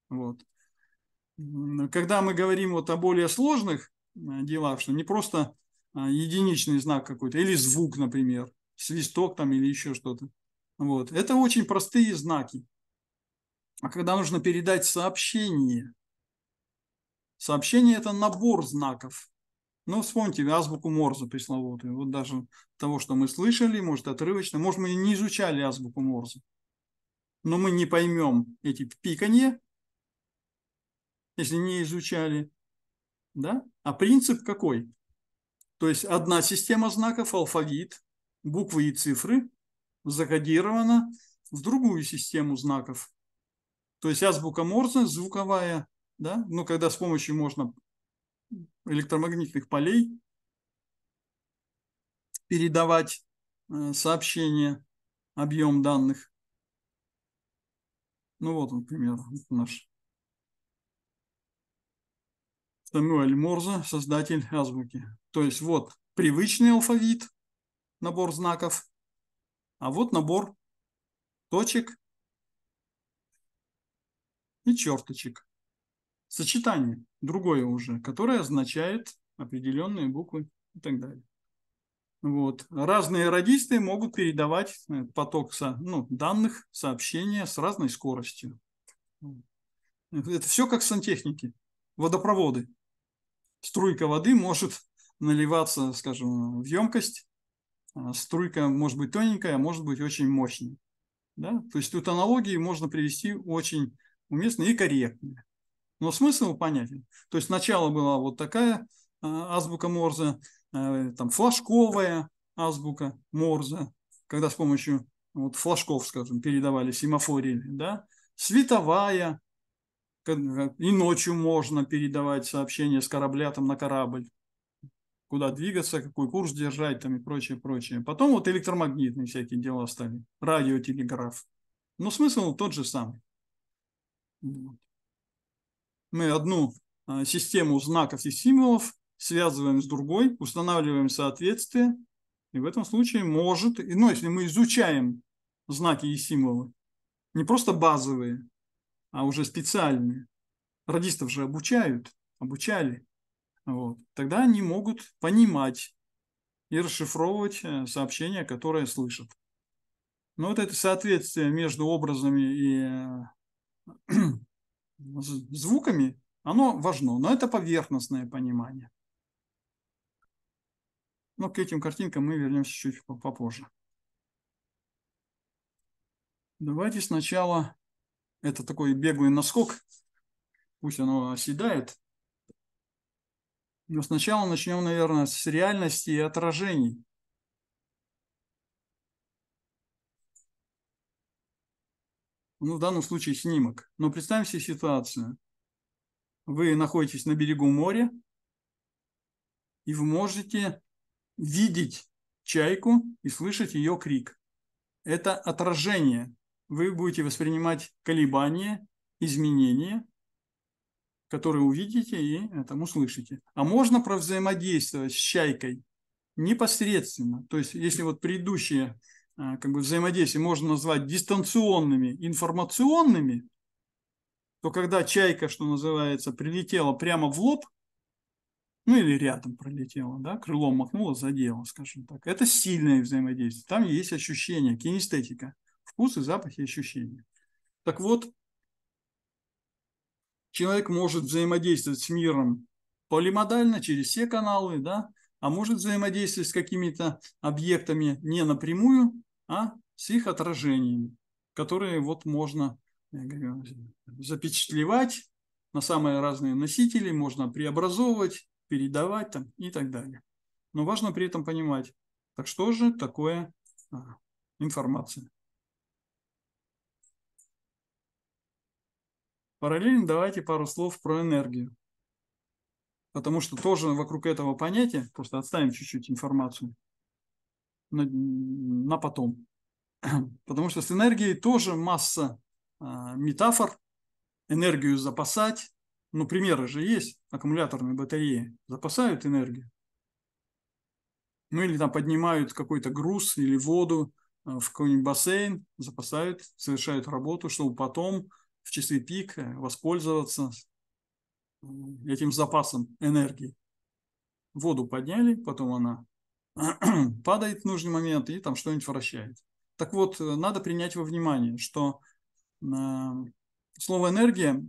Speaker 2: Вот. Когда мы говорим вот о более сложных э, делах, что не просто а, единичный знак какой-то, или звук, например, свисток там или еще что-то. Вот. Это очень простые знаки. А когда нужно передать сообщение, сообщение – это набор знаков. Ну, вспомните азбуку Морзе пресловутую. Вот даже того, что мы слышали, может, отрывочно, может, мы не изучали азбуку Морзе. Но мы не поймем эти пиканье, если не изучали. Да? А принцип какой? То есть одна система знаков, алфавит, буквы и цифры, закодирована в другую систему знаков. То есть азбука Морзе, звуковая, да, Но ну, когда с помощью можно электромагнитных полей передавать э, сообщение, объем данных. Ну вот он пример наш. Самуэль Морзе, создатель азбуки. То есть вот привычный алфавит, набор знаков, а вот набор точек и черточек. Сочетание другое уже, которое означает определенные буквы и так далее. Вот. Разные радисты могут передавать э, поток со, ну, данных, сообщения с разной скоростью. Это все как сантехники, водопроводы струйка воды может наливаться, скажем, в емкость. А, струйка может быть тоненькая, а может быть очень мощная. Да? То есть тут аналогии можно привести очень уместные и корректные. Но смысл понятен. То есть сначала была вот такая а, азбука Морзе, а, там флажковая азбука Морзе, когда с помощью вот флажков, скажем, передавали, семафорили, да, световая, и ночью можно передавать сообщения с корабля там на корабль, куда двигаться, какой курс держать там и прочее, прочее. Потом вот электромагнитные всякие дела стали, радиотелеграф. Но смысл тот же самый. Мы одну а, систему знаков и символов связываем с другой, устанавливаем соответствие, и в этом случае может, ну, если мы изучаем знаки и символы, не просто базовые, а уже специальные. Радистов же обучают, обучали. Вот. Тогда они могут понимать и расшифровывать э, сообщения, которые слышат. Но вот это соответствие между образами и э, звуками, оно важно, но это поверхностное понимание. Но к этим картинкам мы вернемся чуть попозже. Давайте сначала это такой беглый наскок. Пусть оно оседает. Но сначала начнем, наверное, с реальности и отражений. Ну, в данном случае снимок. Но представим себе ситуацию. Вы находитесь на берегу моря, и вы можете видеть чайку и слышать ее крик. Это отражение вы будете воспринимать колебания, изменения, которые увидите и там услышите. А можно про взаимодействовать с чайкой непосредственно. То есть, если вот предыдущие а, как бы, взаимодействия можно назвать дистанционными, информационными, то когда чайка, что называется, прилетела прямо в лоб, ну или рядом пролетела, да, крылом махнула, задела, скажем так. Это сильное взаимодействие. Там есть ощущение, кинестетика вкусы, запахи, ощущения. Так вот, человек может взаимодействовать с миром полимодально, через все каналы, да, а может взаимодействовать с какими-то объектами не напрямую, а с их отражениями, которые вот можно запечатлевать на самые разные носители, можно преобразовывать, передавать там и так далее. Но важно при этом понимать, так что же такое а, информация. Параллельно давайте пару слов про энергию. Потому что тоже вокруг этого понятия, просто отставим чуть-чуть информацию на, на потом. Потому что с энергией тоже масса а, метафор. Энергию запасать. Ну, примеры же есть. Аккумуляторные батареи запасают энергию. Ну, или там поднимают какой-то груз или воду а, в какой-нибудь бассейн, запасают, совершают работу, чтобы потом в часы пик воспользоваться этим запасом энергии. Воду подняли, потом она падает в нужный момент и там что-нибудь вращает. Так вот, э, надо принять во внимание, что слово «энергия»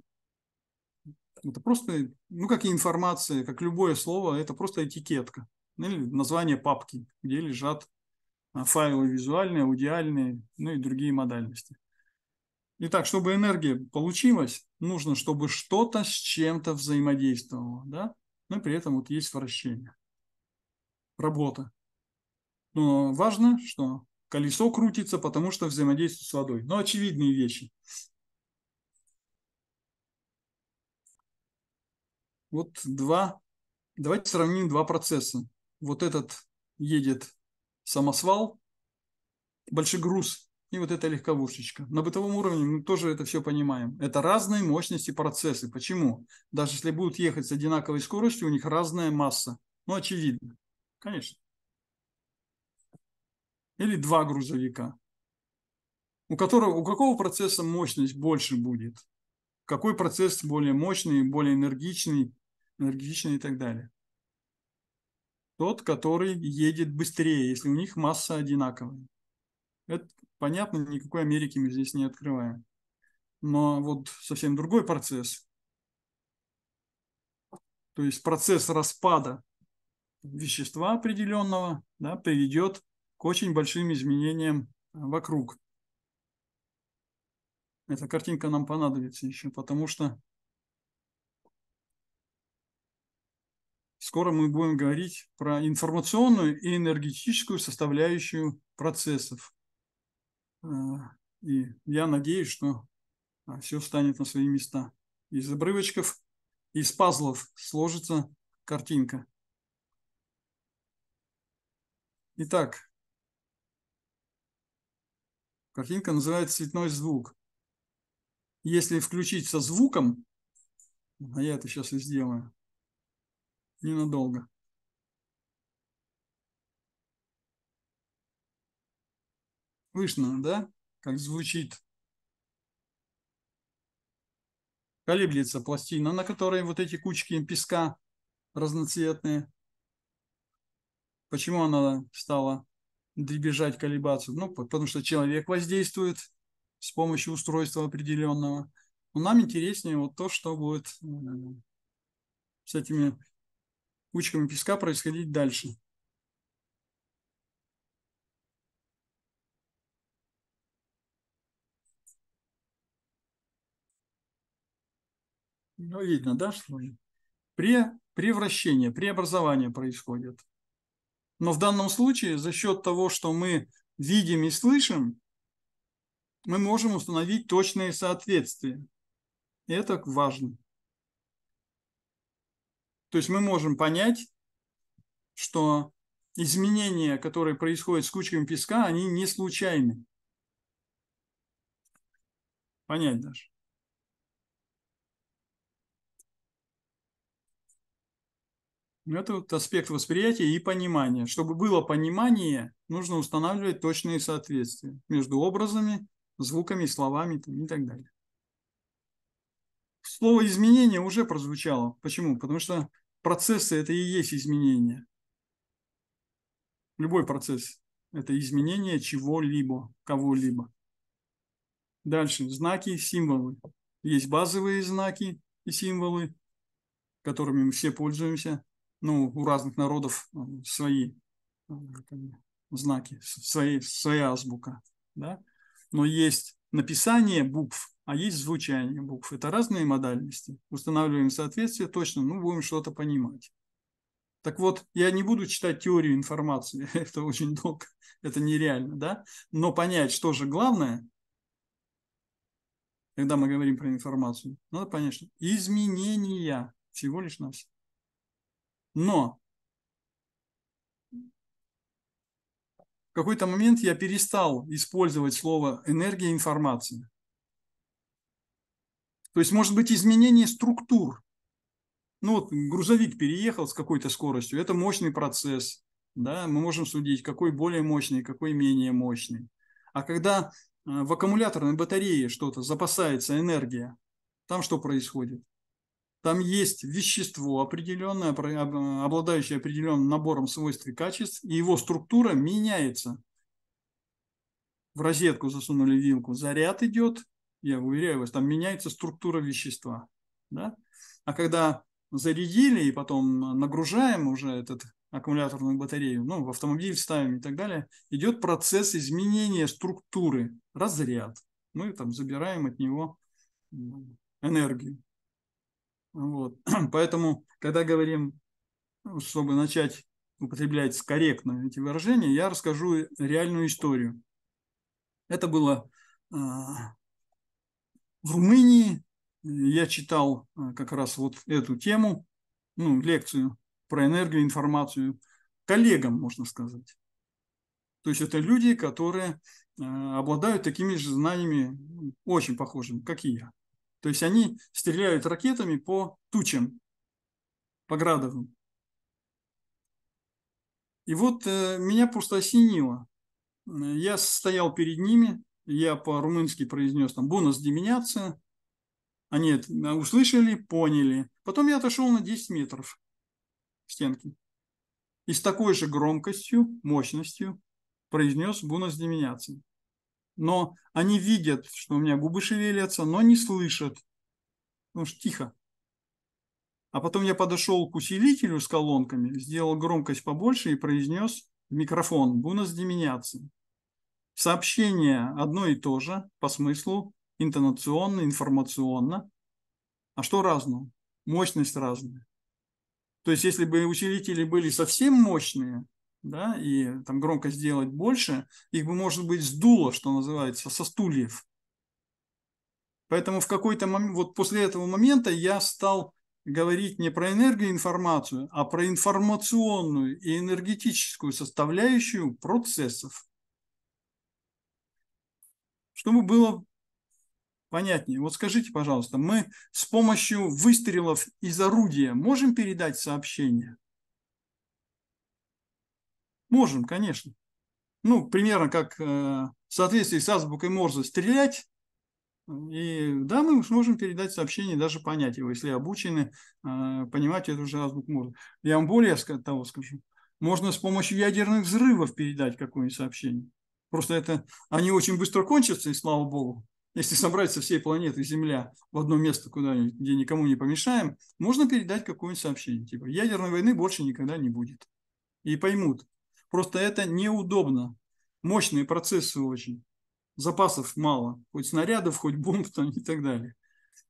Speaker 2: это просто, ну, как и информация, как любое слово, это просто этикетка. или название папки, где лежат а, файлы визуальные, аудиальные, ну и другие модальности. Итак, чтобы энергия получилась, нужно, чтобы что-то с чем-то взаимодействовало, да? но при этом вот есть вращение, работа. Но важно, что колесо крутится, потому что взаимодействует с водой. Но очевидные вещи. Вот два. Давайте сравним два процесса. Вот этот едет самосвал, большегруз и вот эта легковушечка. На бытовом уровне мы тоже это все понимаем. Это разные мощности процессы. Почему? Даже если будут ехать с одинаковой скоростью, у них разная масса. Ну, очевидно. Конечно. Или два грузовика. У, которого, у какого процесса мощность больше будет? Какой процесс более мощный, более энергичный, энергичный и так далее? Тот, который едет быстрее, если у них масса одинаковая. Это понятно, никакой Америки мы здесь не открываем. Но вот совсем другой процесс. То есть процесс распада вещества определенного да, приведет к очень большим изменениям вокруг. Эта картинка нам понадобится еще, потому что скоро мы будем говорить про информационную и энергетическую составляющую процессов. А, и я надеюсь, что а, все встанет на свои места. Из обрывочков, из пазлов сложится картинка. Итак, картинка называется «Цветной звук». Если включить со звуком, а я это сейчас и сделаю, ненадолго – Слышно, да, как звучит? Колеблется пластина, на которой вот эти кучки песка разноцветные. Почему она стала дребезжать, колебаться? Ну, потому что человек воздействует с помощью устройства определенного. Но нам интереснее вот то, что будет э, с этими кучками песка происходить дальше. Ну, видно, да, что при превращении, преобразование происходит. Но в данном случае за счет того, что мы видим и слышим, мы можем установить точные соответствия. И это важно. То есть мы можем понять, что изменения, которые происходят с кучками песка, они не случайны. Понять даже. Ну, это вот аспект восприятия и понимания. Чтобы было понимание, нужно устанавливать точные соответствия между образами, звуками, словами и так далее. Слово «изменение» уже прозвучало. Почему? Потому что процессы – это и есть изменения. Любой процесс – это изменение чего-либо, кого-либо. Дальше. Знаки, символы. Есть базовые знаки и символы, которыми мы все пользуемся ну, у разных народов э, свои э, знаки, свои, своя азбука, да? Но есть написание букв, а есть звучание букв. Это разные модальности. Устанавливаем соответствие точно, ну, будем что-то понимать. Так вот, я не буду читать теорию информации, это очень долго, это нереально, да? Но понять, что же главное, когда мы говорим про информацию, надо понять, что изменения всего лишь нас. Но в какой-то момент я перестал использовать слово энергия информации, То есть, может быть, изменение структур. Ну вот грузовик переехал с какой-то скоростью, это мощный процесс. Да? Мы можем судить, какой более мощный, какой менее мощный. А когда э, в аккумуляторной батарее что-то запасается энергия, там что происходит? Там есть вещество, определенное, обладающее определенным набором свойств и качеств, и его структура меняется. В розетку засунули вилку, заряд идет, я уверяю вас, там меняется структура вещества. Да? А когда зарядили и потом нагружаем уже этот аккумуляторную батарею, ну, в автомобиль ставим и так далее, идет процесс изменения структуры, разряд. Мы там забираем от него энергию. Вот. Поэтому, когда говорим, ну, чтобы начать употреблять корректно эти выражения, я расскажу реальную историю. Это было а, в Румынии. Я читал а, как раз вот эту тему, ну, лекцию про энергию, информацию коллегам, можно сказать. То есть это люди, которые а, обладают такими же знаниями, очень похожими, как и я. То есть они стреляют ракетами по тучам, по градовым. И вот э, меня просто осенило. Я стоял перед ними, я по-румынски произнес там «бонус деминяция». Они это а, услышали, поняли. Потом я отошел на 10 метров стенки. И с такой же громкостью, мощностью произнес «бонус деминяция» но они видят, что у меня губы шевелятся, но не слышат, потому ну что тихо. А потом я подошел к усилителю с колонками, сделал громкость побольше и произнес в микрофон «Бунас деминяци». Сообщение одно и то же по смыслу, интонационно, информационно. А что разного? Мощность разная. То есть, если бы усилители были совсем мощные, да, и там громко сделать больше, их бы, может быть, сдуло, что называется, со стульев. Поэтому в какой-то момент, вот после этого момента я стал говорить не про энергоинформацию, а про информационную и энергетическую составляющую процессов. Чтобы было понятнее, вот скажите, пожалуйста, мы с помощью выстрелов из орудия можем передать сообщение? Можем, конечно. Ну, примерно как э, в соответствии с азбукой Морзе стрелять. И да, мы сможем передать сообщение, даже понять его, если обучены э, понимать эту же азбуку Морзе. Я вам более того скажу. Можно с помощью ядерных взрывов передать какое-нибудь сообщение. Просто это они очень быстро кончатся, и слава богу. Если собрать со всей планеты Земля в одно место куда-нибудь, где никому не помешаем, можно передать какое-нибудь сообщение. Типа ядерной войны больше никогда не будет. И поймут, Просто это неудобно. Мощные процессы очень. Запасов мало. Хоть снарядов, хоть бомб там и так далее.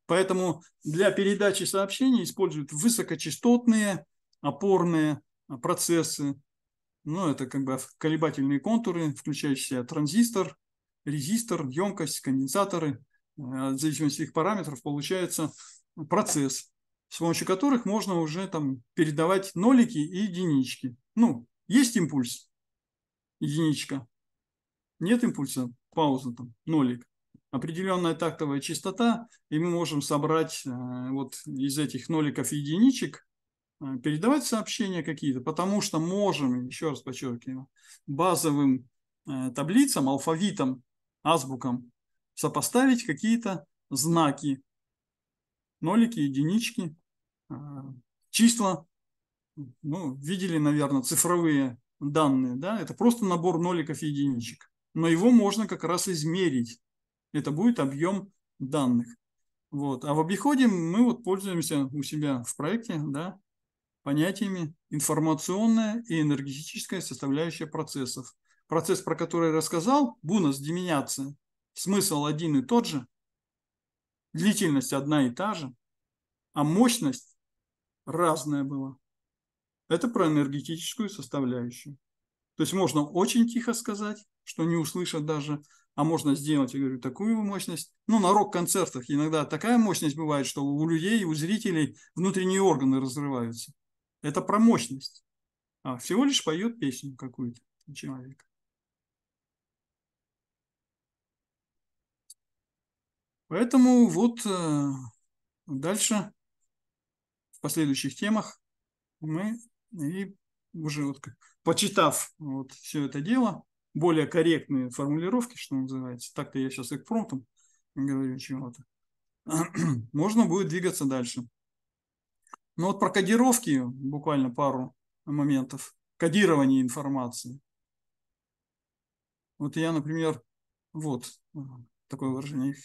Speaker 2: Поэтому для передачи сообщений используют высокочастотные опорные а, процессы. Ну, это как бы колебательные контуры, включающие транзистор, резистор, емкость, конденсаторы. А, в зависимости от их параметров получается процесс, с помощью которых можно уже там передавать нолики и единички. Ну, есть импульс? Единичка. Нет импульса? Пауза там, нолик. Определенная тактовая частота, и мы можем собрать э, вот из этих ноликов единичек, э, передавать сообщения какие-то, потому что можем, еще раз подчеркиваю, базовым э, таблицам, алфавитам, азбукам сопоставить какие-то знаки, нолики, единички, числа ну, видели, наверное, цифровые данные, да, это просто набор ноликов и единичек. Но его можно как раз измерить. Это будет объем данных. Вот. А в обиходе мы вот пользуемся у себя в проекте да, понятиями информационная и энергетическая составляющая процессов. Процесс, про который я рассказал, бунос, деминяция, смысл один и тот же, длительность одна и та же, а мощность разная была. Это про энергетическую составляющую. То есть можно очень тихо сказать, что не услышат даже, а можно сделать, я говорю, такую мощность. Ну, на рок-концертах иногда такая мощность бывает, что у людей, у зрителей внутренние органы разрываются. Это про мощность. А всего лишь поет песню какую-то человек. Поэтому вот э, дальше в последующих темах мы и уже вот почитав вот все это дело, более корректные формулировки, что называется, так-то я сейчас их промптом говорю чего-то, можно будет двигаться дальше. Но вот про кодировки буквально пару моментов. Кодирование информации. Вот я, например, вот такое выражение.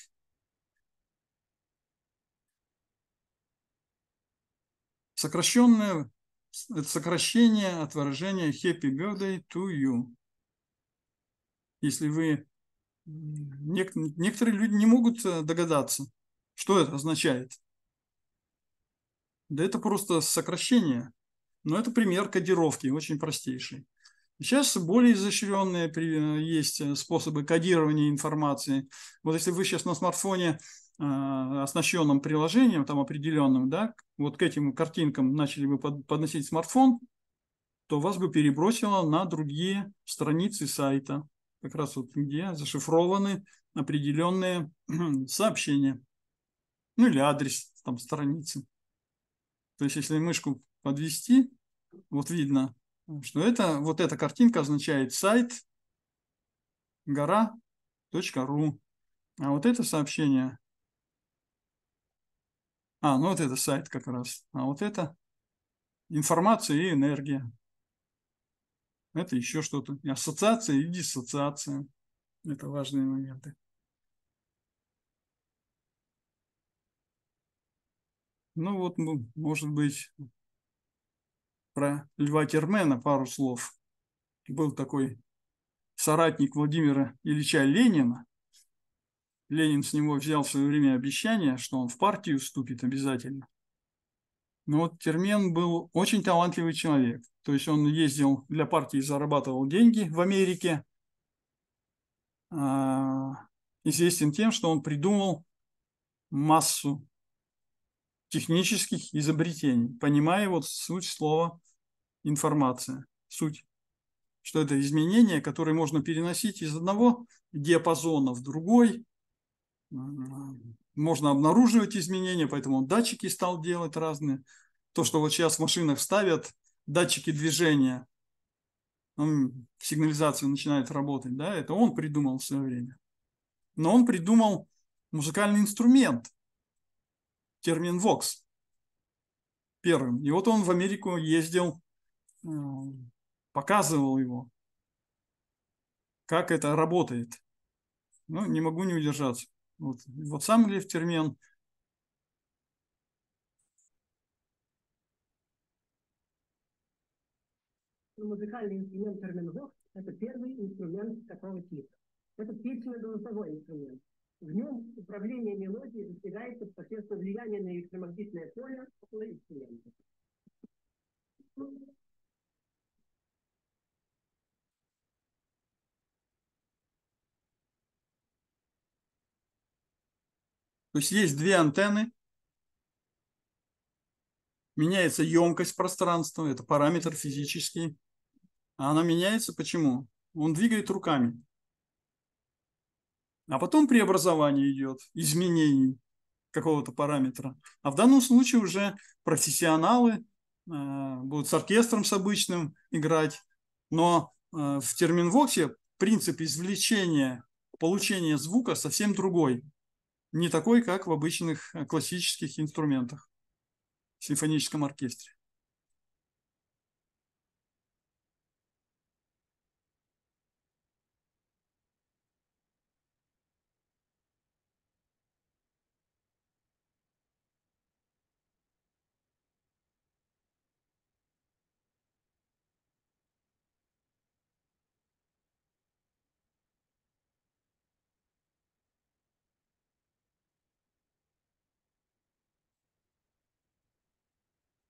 Speaker 2: Сокращенное это сокращение от выражения happy birthday to you. Если вы... Некоторые люди не могут э, догадаться, что это означает. Да это просто сокращение. Но это пример кодировки, очень простейший. Сейчас более изощренные э, есть э, способы кодирования информации. Вот если вы сейчас на смартфоне а, оснащенным приложением, там определенным, да, вот к этим картинкам начали бы подносить смартфон, то вас бы перебросило на другие страницы сайта, как раз вот где зашифрованы определенные сообщения, ну или адрес там страницы. То есть, если мышку подвести, вот видно, что это, вот эта картинка означает сайт гора.ру. А вот это сообщение а, ну вот это сайт как раз. А вот это информация и энергия. Это еще что-то. ассоциация и диссоциация. Это важные моменты. Ну вот, ну, может быть, про Льва Кермена пару слов. Был такой соратник Владимира Ильича Ленина, Ленин с него взял в свое время обещание, что он в партию вступит обязательно. Но вот Термен был очень талантливый человек. То есть он ездил для партии, зарабатывал деньги в Америке. А, известен тем, что он придумал массу технических изобретений, понимая вот суть слова информация, суть, что это изменения, которые можно переносить из одного диапазона в другой, можно обнаруживать изменения, поэтому он датчики стал делать разные. То, что вот сейчас в машинах ставят датчики движения, сигнализация начинает работать, да, это он придумал в свое время. Но он придумал музыкальный инструмент, термин «вокс», первым. И вот он в Америку ездил, э, показывал его, как это работает. Ну, не могу не удержаться. Вот, вот сам Глеб музыкальный инструмент термингов – это первый инструмент такого типа. Это песенно-голосовой инструмент. В нем управление мелодией достигается посредством влияния на электромагнитное поле около инструмента. То есть есть две антенны, меняется емкость пространства, это параметр физический. А она меняется почему? Он двигает руками. А потом преобразование идет, изменение какого-то параметра. А в данном случае уже профессионалы э, будут с оркестром с обычным играть. Но э, в терминвоксе принцип извлечения, получения звука совсем другой не такой, как в обычных э, классических инструментах в симфоническом оркестре.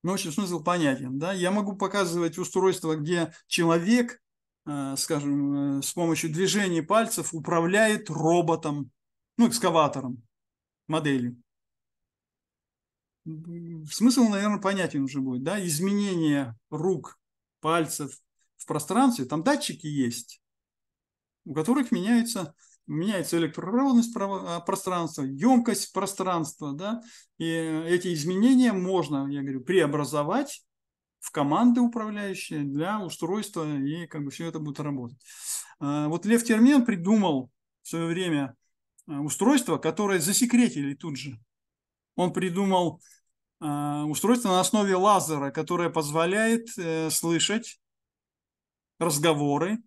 Speaker 2: Ну, в общем, смысл понятен. Да? Я могу показывать устройство, где человек, э, скажем, э, с помощью движений пальцев управляет роботом, ну, экскаватором, моделью. Смысл, наверное, понятен уже будет. Да? Изменение рук, пальцев в пространстве, там датчики есть, у которых меняются меняется электропроводность э, пространства, емкость пространства, да, и э, эти изменения можно, я говорю, преобразовать в команды управляющие для устройства, и как бы все это будет работать. Э, вот Лев Термен придумал в свое время устройство, которое засекретили тут же. Он придумал устройство на основе лазера, которое позволяет слышать разговоры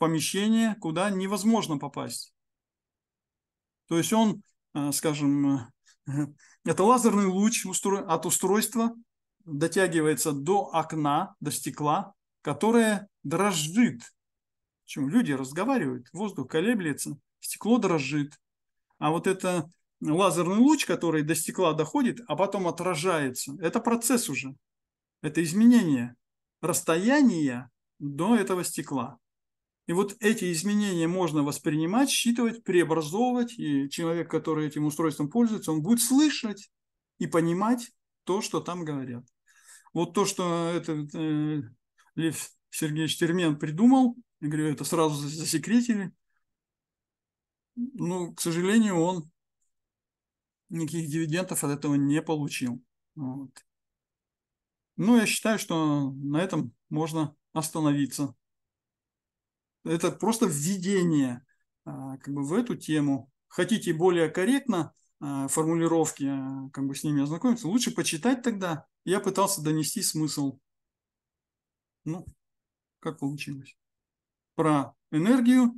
Speaker 2: помещение, куда невозможно попасть. То есть он, э, скажем, э, это лазерный луч от устройства дотягивается до окна, до стекла, которое дрожит. Почему? Люди разговаривают, воздух колеблется, стекло дрожит. А вот это лазерный луч, который до стекла доходит, а потом отражается, это процесс уже. Это изменение расстояния до этого стекла. И вот эти изменения можно воспринимать, считывать, преобразовывать, и человек, который этим устройством пользуется, он будет слышать и понимать то, что там говорят. Вот то, что этот э, Лев Сергеевич Термен придумал, я говорю, это сразу засекретили. Ну, к сожалению, он никаких дивидендов от этого не получил. Вот. Ну, я считаю, что на этом можно остановиться. Это просто введение а, как бы в эту тему. Хотите более корректно а, формулировки, а, как бы с ними ознакомиться, лучше почитать тогда. Я пытался донести смысл. Ну, как получилось. Про энергию,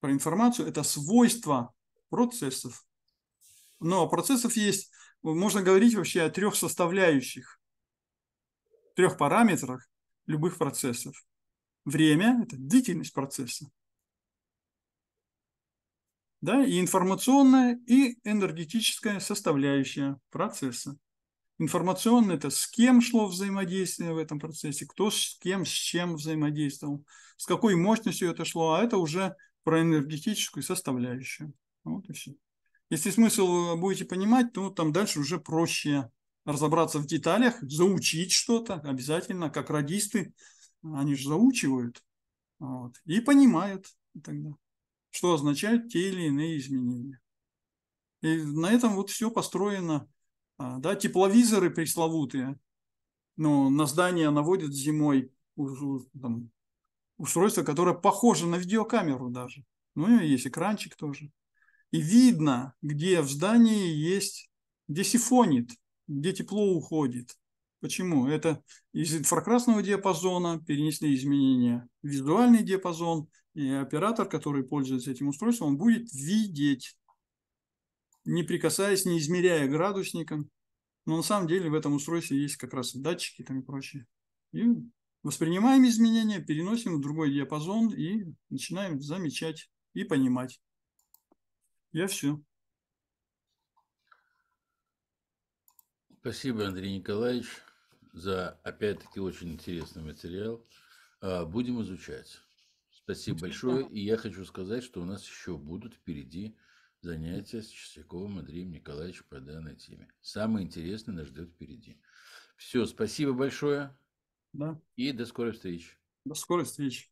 Speaker 2: про информацию. Это свойства процессов. Но ну, процессов есть, можно говорить вообще о трех составляющих, трех параметрах любых процессов. Время – это длительность процесса. Да, и информационная, и энергетическая составляющая процесса. Информационная – это с кем шло взаимодействие в этом процессе, кто с кем, с чем взаимодействовал, с какой мощностью это шло, а это уже про энергетическую составляющую. Вот и все. Если смысл э, будете понимать, то там дальше уже проще разобраться в деталях, заучить что-то обязательно, как радисты они же заучивают вот, и понимают тогда, что означают те или иные изменения. И на этом вот все построено. А, да, тепловизоры пресловутые, но на здание наводят зимой там, устройство, которое похоже на видеокамеру даже. Ну и есть экранчик тоже. И видно, где в здании есть, где сифонит, где тепло уходит. Почему? Это из инфракрасного диапазона перенесли изменения в визуальный диапазон, и оператор, который пользуется этим устройством, он будет видеть, не прикасаясь, не измеряя градусником. Но на самом деле в этом устройстве есть как раз датчики там и прочее. И воспринимаем изменения, переносим в другой диапазон и начинаем замечать и понимать.
Speaker 1: Я все. Спасибо, Андрей Николаевич за, опять-таки, очень интересный материал. А, будем изучать. Спасибо большое. И я хочу сказать, что у нас еще будут впереди занятия с Чистяковым Андреем Николаевичем по данной теме. Самое интересное нас ждет впереди. Все, спасибо большое. Да. И до скорой встречи. До скорой встречи.